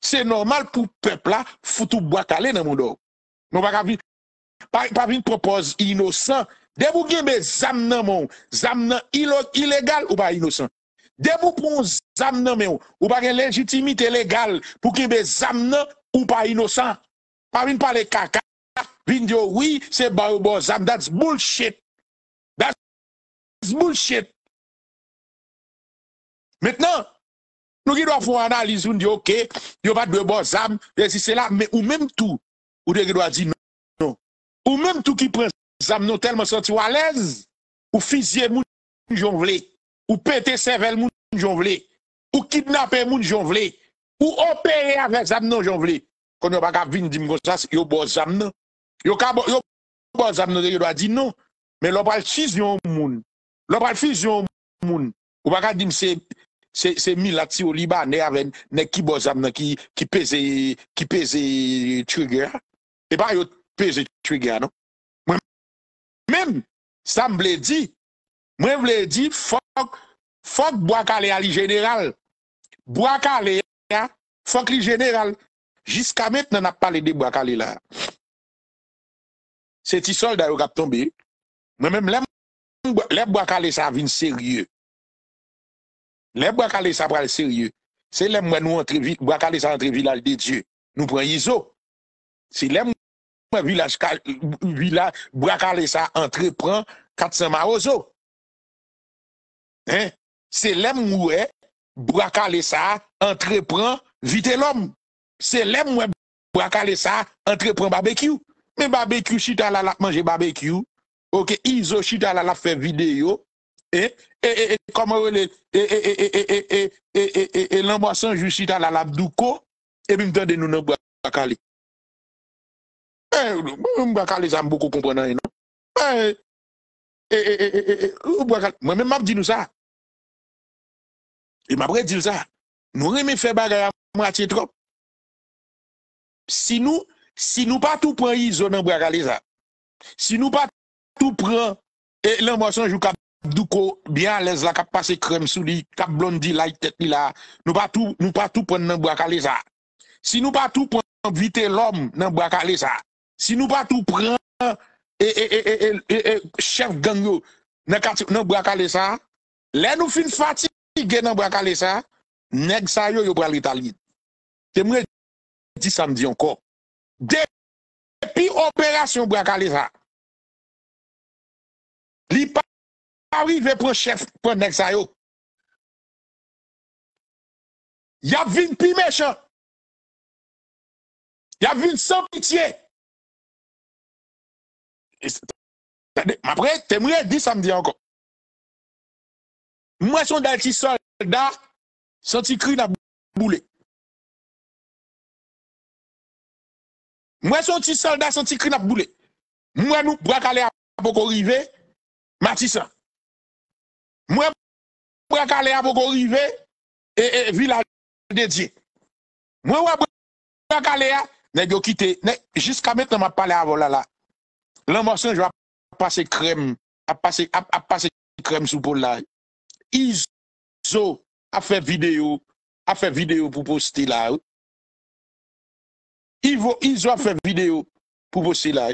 C'est normal pour peuple là, foutre bois calé dans monde. Non, pas pas pas une propose innocent. Dès vous avez des âmes dans mon, illégal ou pas innocent. De pou pon zam nan men ou, ou pa gen legitimite legal, pou ki be zam nan, ou pa inosan. Pa vin pa le kaka, vin diyo, oui, se ba ou bo zam, that's bullshit. That's bullshit. Mètnen, nou ki do a foun analizoun diyo ke, diyo bat be bo zam, de si se la, me ou menm tou, ou de ki do a di nan, ou menm tou ki pren zam nan, tel mè soti walez, ou fizye moun, ou pète sevel moun, joun vle, ou kidnape moun joun vle, ou opere avè zam nou joun vle, kon yo baka vin dim konsas, yo bo zam nou, yo bo zam nou de yo do a di nou, men lopal fiz yon moun, lopal fiz yon moun, yo baka dim se milati ou liba ne avè, ne ki bo zam nou, ki peze, ki peze trigger, e pa yo peze trigger nou, mèm, sam blè di, mèm blè di, fok, fok, Fok Bwakale a li general. Bwakale a, fok li general. Jiska met nan ap pale de Bwakale la. Sè ti sol da yo kap tombe. Mè mèm lèm, lèm Bwakale sa vin serye. Lèm Bwakale sa pral serye. Sè lèm mwen nou entre vilal, Bwakale sa entre vilal de Diyo. Nou pran yi zo. Sè lèm mwen vilal, Bwakale sa entre pran katsan ma ozo. Se lem we, brakale sa, entrepren, vite lom. Se lem we, brakale sa, entrepren barbekyu. Men barbekyu, chita la la f menge barbekyu. Ok, izo chita la la f videyo. E, e, e, e, e, e, e, e, e, e, e, e, e, e, e, e, e, le mwa sanjou chita la la mdou ko. E bin mtande nou nan brakale. E, boum brakale zanm boku komponan eno. E, e, e, e, e, e, e, e, e, e, ou brakale. Mwen men map di nou sa. E m apre dil sa. Nou reme fe bagaya matye trop. Si nou si nou pa tou pren izo nan boya kalé sa. Si nou pa tou pren e lan mwason jou kap duko, bian lez la kap pase krem sou li, kap blondi la, nou pa tou pren nan boya kalé sa. Si nou pa tou pren vite lom nan boya kalé sa. Si nou pa tou pren e, e, e, e, e, e, e, chef gangyo nan boya kalé sa. Le nou fin fati genan Brakalisa, Neksayo yo bralita li. Temre di samdi anko. Depi operasyon Brakalisa, li pa arive pou chef pou Neksayo. Yavine pi mechon. Yavine san pitiye. Mpre temre di samdi anko. Mwen son dal ti soldat, son ti kri nap boulè. Mwen son ti soldat, son ti kri nap boulè. Mwen nou brek alea pou kou rive, mati san. Mwen brek alea pou kou rive, e, e vi la lè, de diè. Mwen wè brek alea, ne gyo kite, ne, jiska met nan ma pale a vola la. Lan monsen, jwa ap pase krem, ap pase krem sou pou lè. Izo a fè video pou posti la. Izo a fè video pou posti la.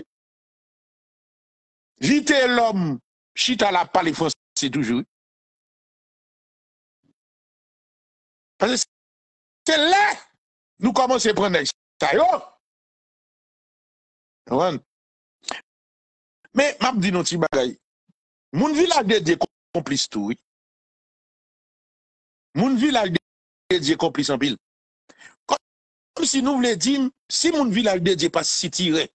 Vite lom chita la pale franse toujou. Pazè se lè nou komanse prene xayon. Wan. Me map di nou ti bagay. Moun vilak de de konplis touy. Moun vilal dedye komplis anpil. Kom si nou vle din, si moun vilal dedye pa si tire,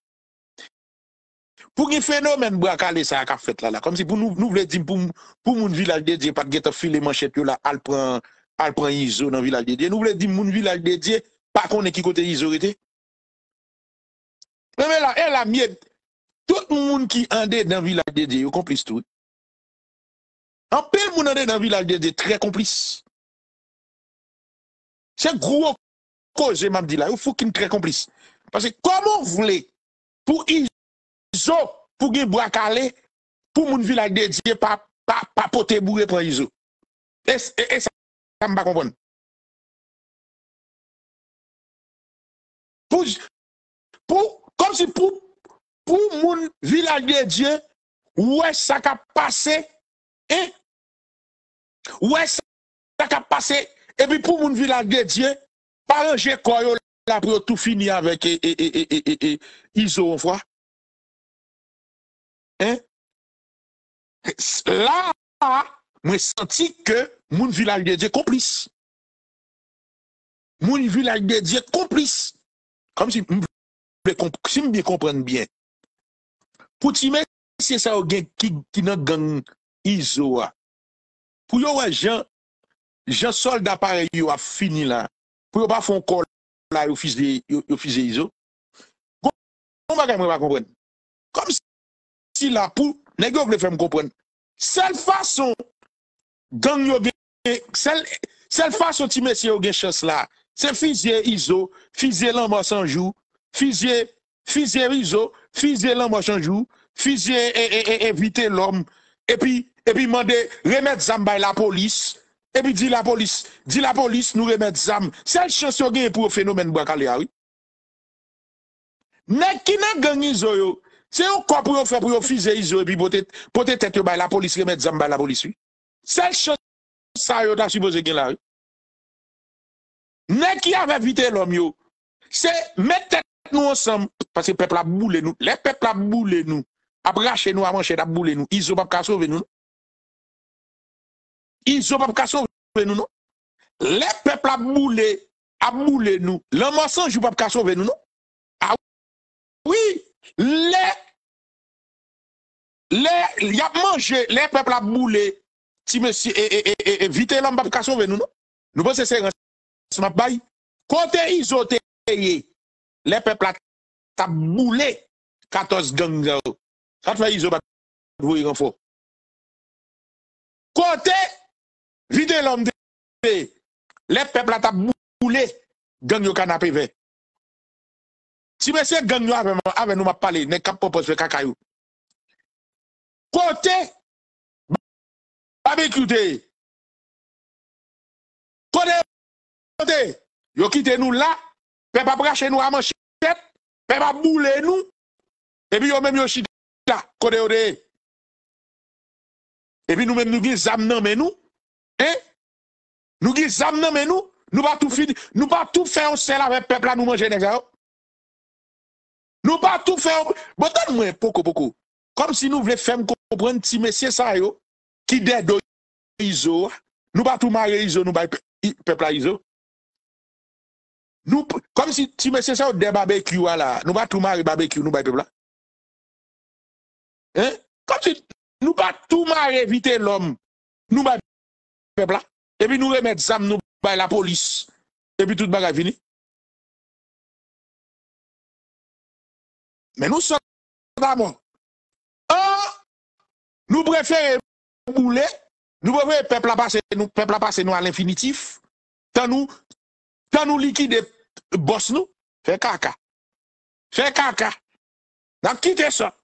pou ki fenomen bo ak ale sa ak afet la la, kom si nou vle din pou moun vilal dedye pat geta fil le manchet yo la al pran izo nan vilal dedye, nou vle din moun vilal dedye pa konen ki kote izo rete. Mwen la, el la mwen, tout moun ki ande nan vilal dedye yo komplis tou. Anpil moun ande nan vilal dedye tre komplis. Se grou, kou je mam di la, ou fou ki m kre komplis. Pase, kou m wole, pou Izo, pou gil Bwakale, pou moun vilak de Dje, pa pote bouge pou Izo. E sa, e sa, sa m ba kompon. Pou, pou, pou, pou moun vilak de Dje, wè sa ka pase, e, wè sa ka pase, e, E pi pou moun vilage de diye, paran jè kwayo la pou yo tout fini avèk e e e e e e e e e. Izo ou fwa? Hein? La, mwen senti ke moun vilage de diye komplis. Moun vilage de diye komplis. Kame si mwen biye komprenn biye. Pou ti men, se sa ou gen ki nan gen Izo wè. Pou yo wè jan... jan sol d'apare yo a fini la, pou yo pa fon kol la yo fizye Izo, kon pa gen mwen pa kompren. Kom si la pou, ne gen yo pou le fèm kompren, sel fason, sel fason ti mè si yo gen chans la, se fizye Izo, fizye lèm wò sanjou, fizye, fizye Izo, fizye lèm wò sanjou, fizye evite lèm, epi, epi mande remè zambay la polis, epi, E pi di la polis, di la polis nou remèd zanm, sel chansyon gen pou fenomen bwa kalè a wè. Nè ki nan gen yon zo yo, se yo kwa pou yo fè pou yo fizè yon zo, e pi pote tèt yo bay la polis, remèd zanm bay la polis wè. Sel chansyon sa yo ta supose gen la wè. Nè ki avè vitè lòm yo, se mè tèt nou ansanm, pasè pepl ap bou lè nou, lè pepl ap bou lè nou, ap rachè nou, ap manchè nou, ap bou lè nou, yon zo pap ka sove nou nou. Izo pap kason ven nou nou. Le pepla moule ap moule nou. Le monsanjou pap kason ven nou nou. A wou. Oui. Le. Le. Ya manje. Le pepla moule. Ti monsi. E, e, e, evite lan pap kason ven nou nou. Nou bon se se yon. Sma bayi. Kote izoteye. Le pepla tab moule. Katos gang zaro. Katwa izo bat. Vou yon fo. Kote Vide lom de, le peplata boule genyo ka na pe ve. Ti mese genyo ave nou ma pale, ne kapopo se kakayou. Kote, bame kute. Kote, yo kite nou la, pep aprache nou ama chiket, pep apboule nou. Ebi yo menm yo chiketa, kote ode. Ebi nou menm nou vi zam nan men nou. Nou gi zamnen menou, nou pa tout fin, nou pa tout fè ou sè la ve pepla nou manje negè yo. Nou pa tout fè ou, botan mwen poko poko. Kom si nou vle fè m konpren ti mesye sa yo, ki de do yi zo, nou pa tout mare yi zo, nou bay pepla yi zo. Kom si ti mesye sa yo de babek yi wala, nou pa tout mare yi babek yi, nou bay pepla. Kom si nou pa tout mare evite lom, nou bay pepla. epi nou remet zam nou bay la polis, epi tout bagay vini. Men nou son nan ah! moun. An, nou prefere moule, nou prefere pepla pase nou an l'infinitif, tan nou likide bos nou, fe kaka. Fe kaka. Nan kite sa.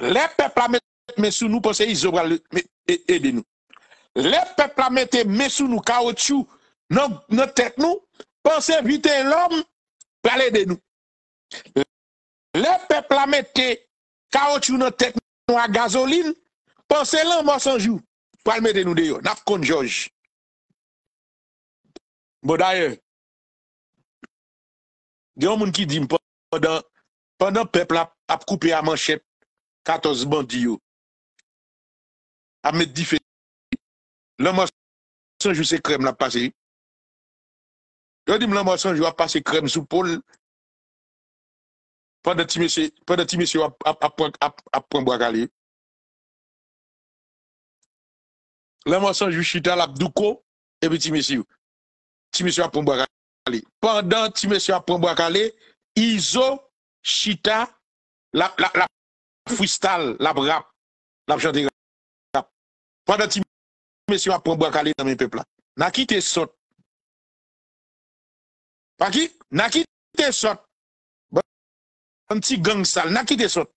Le pepla met mensou nou pose yi zobra ebe nou. Le pepl a mette mesou nou kaoutchou nan tek nou, panse vitè lom, pale denou. Le pepl a mette kaoutchou nan tek nou a gazolin, panse lan monsanjou, pale denou deyo, naf kon jòj. Bo daye, diyon moun ki dim, pandan pepl ap koupè a manchèp katoz bandiyo, a met dife La monsanj ou se krem la pase. Yo di m la monsanj ou a pase krem sou pol. Pande ti mesi ou a ponbo akali. La monsanj ou chita la bdouko. Ebe ti mesi ou. Ti mesi ou a ponbo akali. Pande ti mesi ou a ponbo akali. Izo chita la fwistal la brap. La bjante grap. Pande ti mesi ou. mè si wap pou an bwa kalit nan mè pepla. Na ki te sot? Pa ki? Na ki te sot? Bo, an ti gang sal, na ki te sot?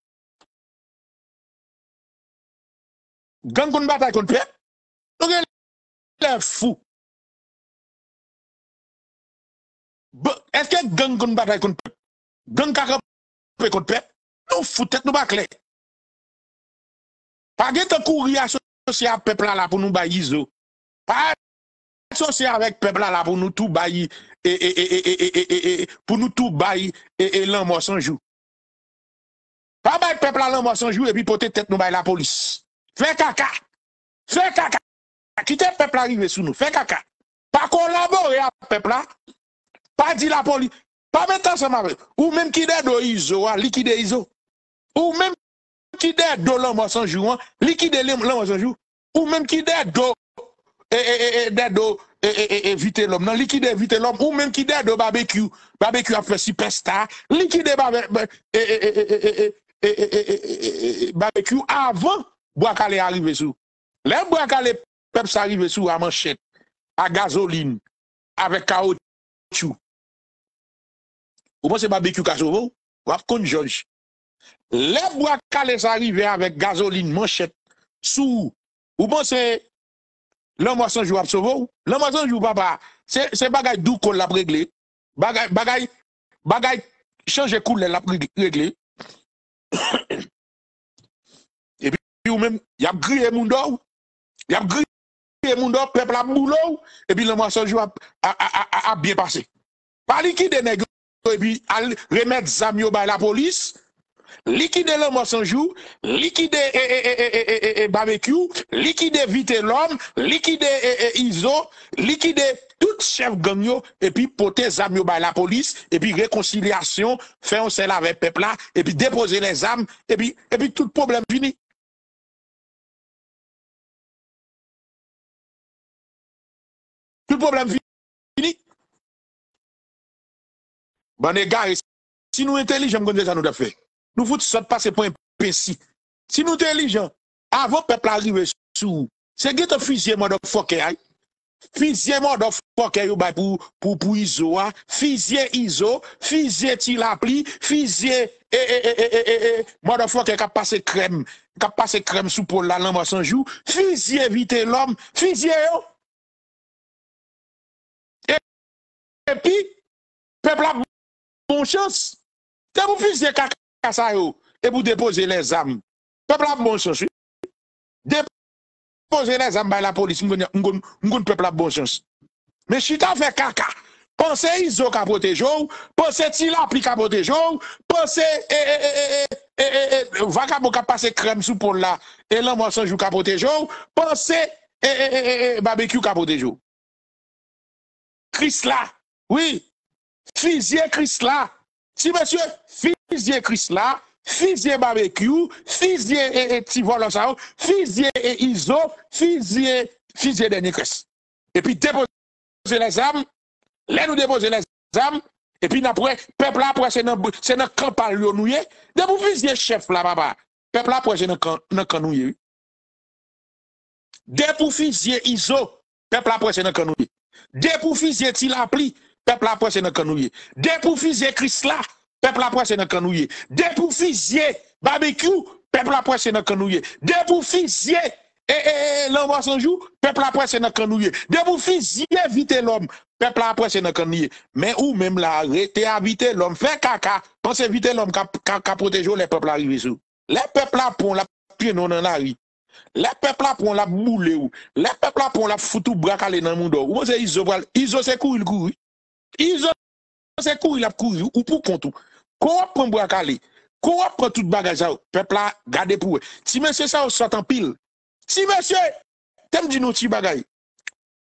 Gang kon batay kon pep, nou gen lè fou. Bo, eske gang kon batay kon pep, gang kakop, nou foutek nou bak lè. Pa gen te kou ria sot, Sosye a pepla la pou nou bayi izo. Pa. Sosye avek pepla la pou nou tou bayi. E, e, e, e, e, e, e, e. Pou nou tou bayi. E, e, e, lan mwosanjou. Pa bayi pepla lan mwosanjou. E pi pote tet nou bayi la polis. Fe kaka. Fe kaka. Kite pepla rive sou nou. Fe kaka. Pa kolabore a pepla. Pa di la polis. Pa metan se ma ve. Ou menm ki de do izo. A likide izo. Ou menm. Ou menm ki de do lèm wò sanjou, ou menm ki de do e vite lòm nan, ou menm ki de do barbekyou, barbekyou apre si pesta, ou menm ki de barbekyou avan bo akale arive sou. Lèm bo akale pep sa arrive sou a manchet, a gazolin, ave kaot chou. Ou monsen barbekyou kajou wò, wav konjolj. Le mwa kale sa rive avèk gazolini manchèt sou, ou mwase, lè mwa sanjou ap sovo, lè mwa sanjou pa pa, se bagay dou kon lè ap regle, bagay chanje koun lè ap regle, epi ou mèm, yap gri e moun do, yap gri e moun do, pepl ap moun do, epi lè mwa sanjou ap biye pase. Pa liki de negre, epi al remèd zamyo bay la polis, liquider le moisson sans jour, liquider et, eh, eh, eh, barbecue, liquider vite l'homme, liquider ISO, liquider tout chef gang et puis porter les armes à la police, et puis réconciliation, faire un sel avec le là, et puis déposer les armes, et puis, et puis tout problème fini. Tout problème fini. Bon, les gars, si nous intelligents, que ça nous a fait. Nou foute se passe pou en pesi. Si nou telijan, avon peple arrive sou, se ge te fizye mwode fokey ay, fizye mwode fokey yo bay pou, pou pou izwa, fizye izwa, fizye ti la pli, fizye, e, e, e, e, e, e, mwode fokey ka passe krem, ka passe krem sou pou la lamwa sanjou, fizye vite lom, fizye yo. E, e pi, peple ap mwen chans, te mwen fizye kaka, E pou depoze le zam. Peplap bon sèns. Depoze le zam bay la polis. Mwen kon peplap bon sèns. Mè chita fè kaka. Ponsè izo kapote jò. Ponsè tila pli kapote jò. Ponsè eee eee eee. Vakabokap pase krem sou pon la. Elan mwansan jò kapote jò. Ponsè eee eee eee. Babekyou kapote jò. Chris la. Oui. Fizye Chris la. Si mè sè fize. fusier Chris là, fusier barbecue, fusier et, et Tivolo ça, fusier et Iso, fusier, fusier dernier Chris. Et puis déposer les âmes, les nous déposer les âmes, et puis après, peuple après, c'est dans le camp à l'onouye, de vous fusier chef là, papa. Peuple après, c'est dans camp à l'onouye. De vous fusier Iso, peuple après, c'est dans le camp à l'onouye. De vous fusier Tilapli, peuple après, c'est dans camp à l'onouye. De vous fusier Chris là, Pepl apwese nan kanouye. De pou fizye, barbekyou, pepl apwese nan kanouye. De pou fizye, e e e e, lomba sanjou, pepl apwese nan kanouye. De pou fizye, vite lom, pepl apwese nan kanouye. Men ou menm la, rete a vite lom, fe kaka, panse vite lom, kaka potejou, le pepl arive sou. Le pepl apwon, la piye non nan ari. Le pepl apwon, la moule ou. Le pepl apwon, la foutou brakale nan moun do. Ou mwese izo val, izo sekou il Kou ap pran mbo akali, kou ap pran tout bagay za ou, pepla gade pou e. Ti men se sa ou satan pil, ti men se tem di nou ti bagay,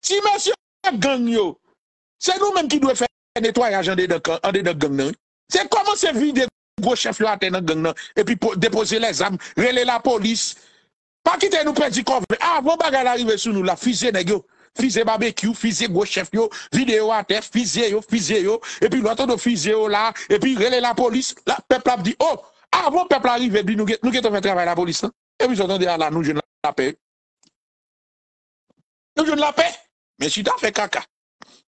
ti men se gen yo, se nou men ki dwe fè netwayaj an de de gen nan, se koman se vide gwo chef lo a ten nan gen nan, e pi depose le zam, rele la polis, pa kite nou predi konve, avon bagay la rive sou nou la, fise negyo. fise barbecue, fise gros chef yo, vidéo à terre, fise yo, yo, et puis l'autre de fusé yo là, et puis relais la police, la peuple a dit, oh, avant peuple arrive, nous nous qui fait travail la police, et puis j'entends là, nous je ne la paix. Nous je ne la paix. Mais si t'as fait caca,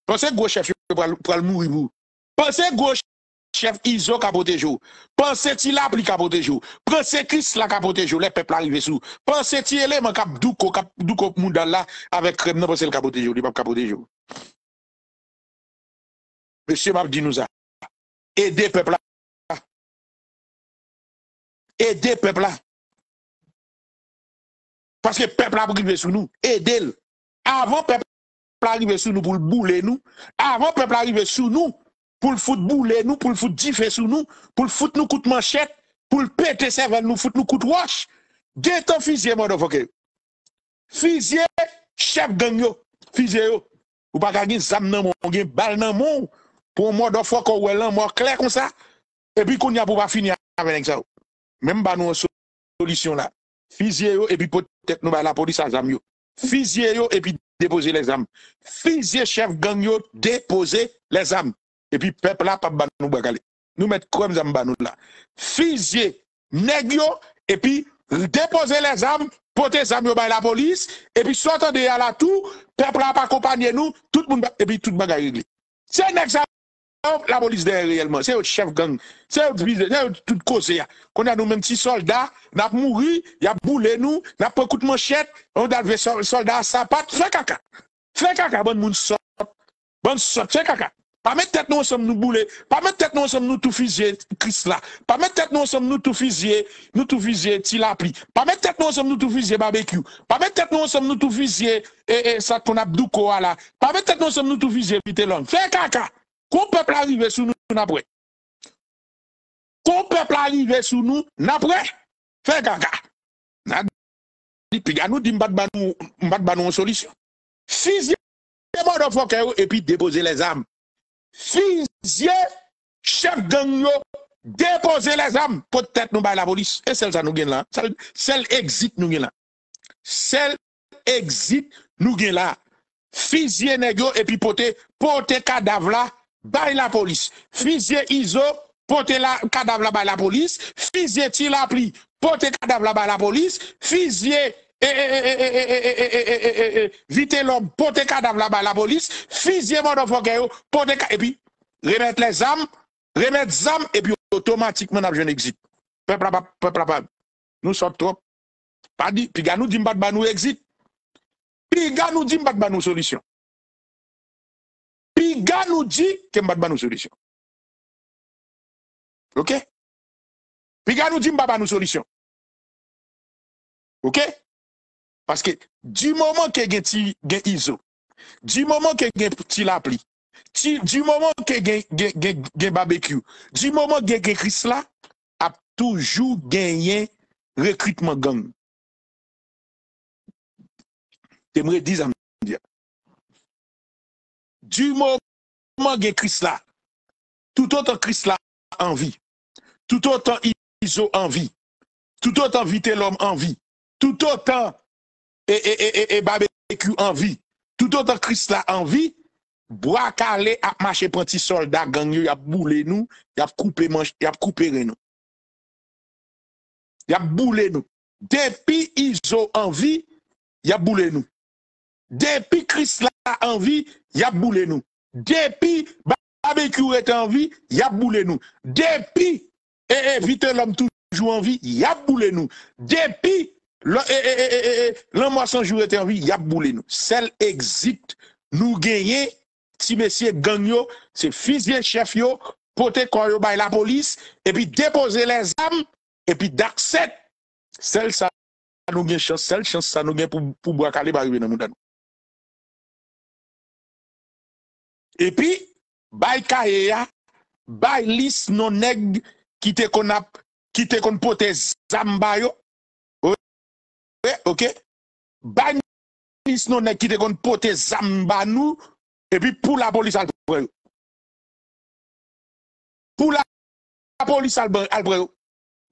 pensez gros chef yo pour mourir vous. Pensez gros Chef Izo kapotejou. Pense ti la pou li kapotejou. Pense kis la kapotejou le pepla rive sou. Pense ti ele man kap dou ko moun dal la avek remnen pou sel kapotejou li pap kapotejou. Monsie map dinouza. Ede pepla. Ede pepla. Pense ke pepla pou rive sou nou. Ede el. Avon pepla rive sou nou pou boule nou. Avon pepla rive sou nou. pour le foutre bouler nous, pour le foot differ sur nous, pour le foot nous coûte manchette, pour le péter cerveau nous, foot nous coûte wash. Deux temps fusillé, motherfucker. Fusillé, chef gang yo, vous yo. Ou pas gagner zam nan mon, gagner bal nan mon, pour moi de fois qu'on là moi clair comme ça. Et puis qu'on y a pour pas finir avec ça. Même pas nous solution là. fusier yo, et puis peut-être nous bah, la police à zam yo. yo, et puis déposer les âmes. chef gang yo, déposer les âmes et puis peuple là pas banou nous bagale nous mettons comme ça dans nous là fusier, négio et puis déposer les armes porter les armes à la police et puis sortir de la tout, peuple là pas accompagné nous tout monde et puis tout monde réglé c'est exemple. la police derrière réellement c'est le chef gang c'est tout cause hein. qu'on a nous mêmes petits soldats n'a mouru y a boulé nous n'a pas coup de manchette on a levé soldats ça patte, fais caca Fais caca bon monde sort Bonne sorte. fait caca pas mettre tête nous sommes nous boulés, pas mettre tête nous sommes nous tout fusillés Chris là, pas mettre tête nous sommes nous tout fusillés, nous tout fusillés Tilapli, pas mettre tête nous sommes nous tout fusillés barbecue, pas mettre tête nous sommes nous tout fusillés et, eh, eh, ça qu'on a koala ah là, pas mettre tête nous sommes nous tout vite Vitelon. Fais caca. Qu'on peuple arrive sur nous après. Qu'on peuple arrive sur nous après. Fais caca. N'a dit puis nous dit m'bat nous m'bat banou solution. Fusiller mort de et puis déposer les armes. Fizye chef ganyo, depoze la zam, potet nou bay la polis. E sel sa nou gen lan, sel exit nou gen lan. Sel exit nou gen lan. Fizye negyo epi pote, pote kadavla bay la polis. Fizye izo, pote kadavla bay la polis. Fizye ti la pli, pote kadavla bay la polis. Fizye... E, e, e, e, e, e, e, e, e, e, e, e, e, e, e. Vite lom pote ka dan la ba la polis. Fizye moun an fok ayou. Pote ka. E pi remet les zanm. Remet zanm. E pi otomatik men apjoune exit. Pe pra pa, pe pra pa. Nou sot tro. Pa di. Pi ga nou di mbat ban nou exit. Pi ga nou di mbat ban nou solisyon. Pi ga nou di ke mbat ban nou solisyon. Ok. Pi ga nou di mbat ban nou solisyon. Ok. Parce que du moment que tu es ISO, du moment que tu avez l'appli, du moment que tu avez barbecue, du moment que vous avez là, a toujours gagné recrutement gang. J'aimerais dire Du moment que vous là, tout autant Christ là en vie, tout autant Iso en vie, tout autant vite l'homme en vie, tout autant e e e e e babeku anvi, toutotan kris la anvi, brokale ap mache pranti soldat, gangyo yap boule nou, yap koupe mons, yap koupe re nou. Yap boule nou. Depi izo anvi, yap boule nou. Depi kris la anvi, yap boule nou. Depi babeku et anvi, yap boule nou. Depi e evite lom toujou anvi, yap boule nou. Depi, Eh, eh, eh, e e e e e e e lan mwason jwete anvi yap boulen nou sel exit nou genye ti besye gang yo se fizye chef yo pote kwa yo bay la polis epi depoze le zam epi dakset sel sa nou gen chan sel chan sa nou gen pou mwakale bay be nan nou dan epi bay kaye ya bay lis non neg kite kon ap kite kon pote zam bay yo banis nou nek ki te kon pote zamba nou epi pou la polis albreyo pou la polis albreyo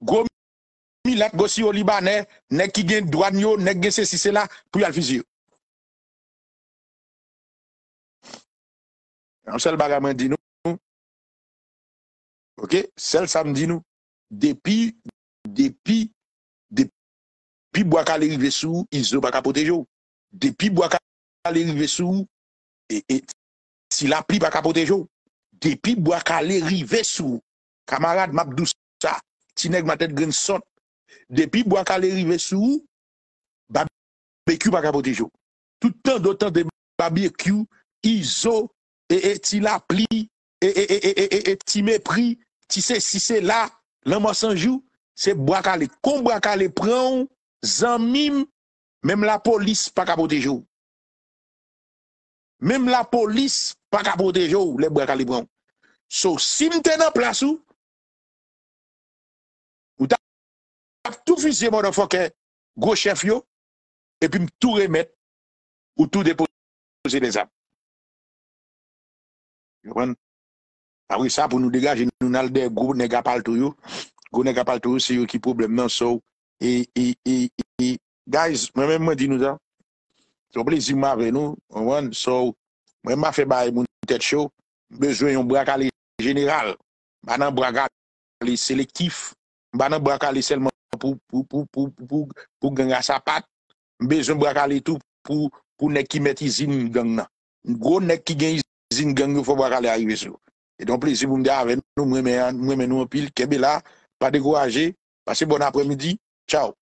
gomi let gosi yo libanè nek ki gen dwan yo, nek gen se sisela pou yal fizyo ansel bagaman di nou ok, sel sam di nou depi, depi Depi bwa ka le rive sou, e, e, izo pa kapote jo. Depi bwa ka le rive sou, e ti la pli pa kapote jo. Depi bwa ka le rive sou, e, kamarad map dousa, ti neg matet grensot. Depi bwa ka le rive sou, babi kyou pa kapote jo. zan mim, mem la polis pa kapote jou. Mem la polis pa kapote jou, le brekali bron. So, si mtena plasu, ou ta, tout fise monofoke, gochef yo, e pi mtou remet, ou tout depose de zan. Yo, wèn, a wè sa pou nou degaje, nou nalde, gounen kapal tou yo, gounen kapal tou yo, se yo ki pouble men so, E, e, e, guys, mwen mwen di nou dan sou plezi mwen avè nou mwen mwen fe baye moun tet chou, mwen jwen yon brakale general, mwen mwen brakale selektif mwen mwen brakale selman pou pou genga sapat mwen jwen brakale tout pou pou nek ki met izin gengnan mwen gro nek ki gen izin gengnan pou brakale a yi ve sou mwen mè nou apil kebe la, pa dekou aje pasè bon apremidi Chao.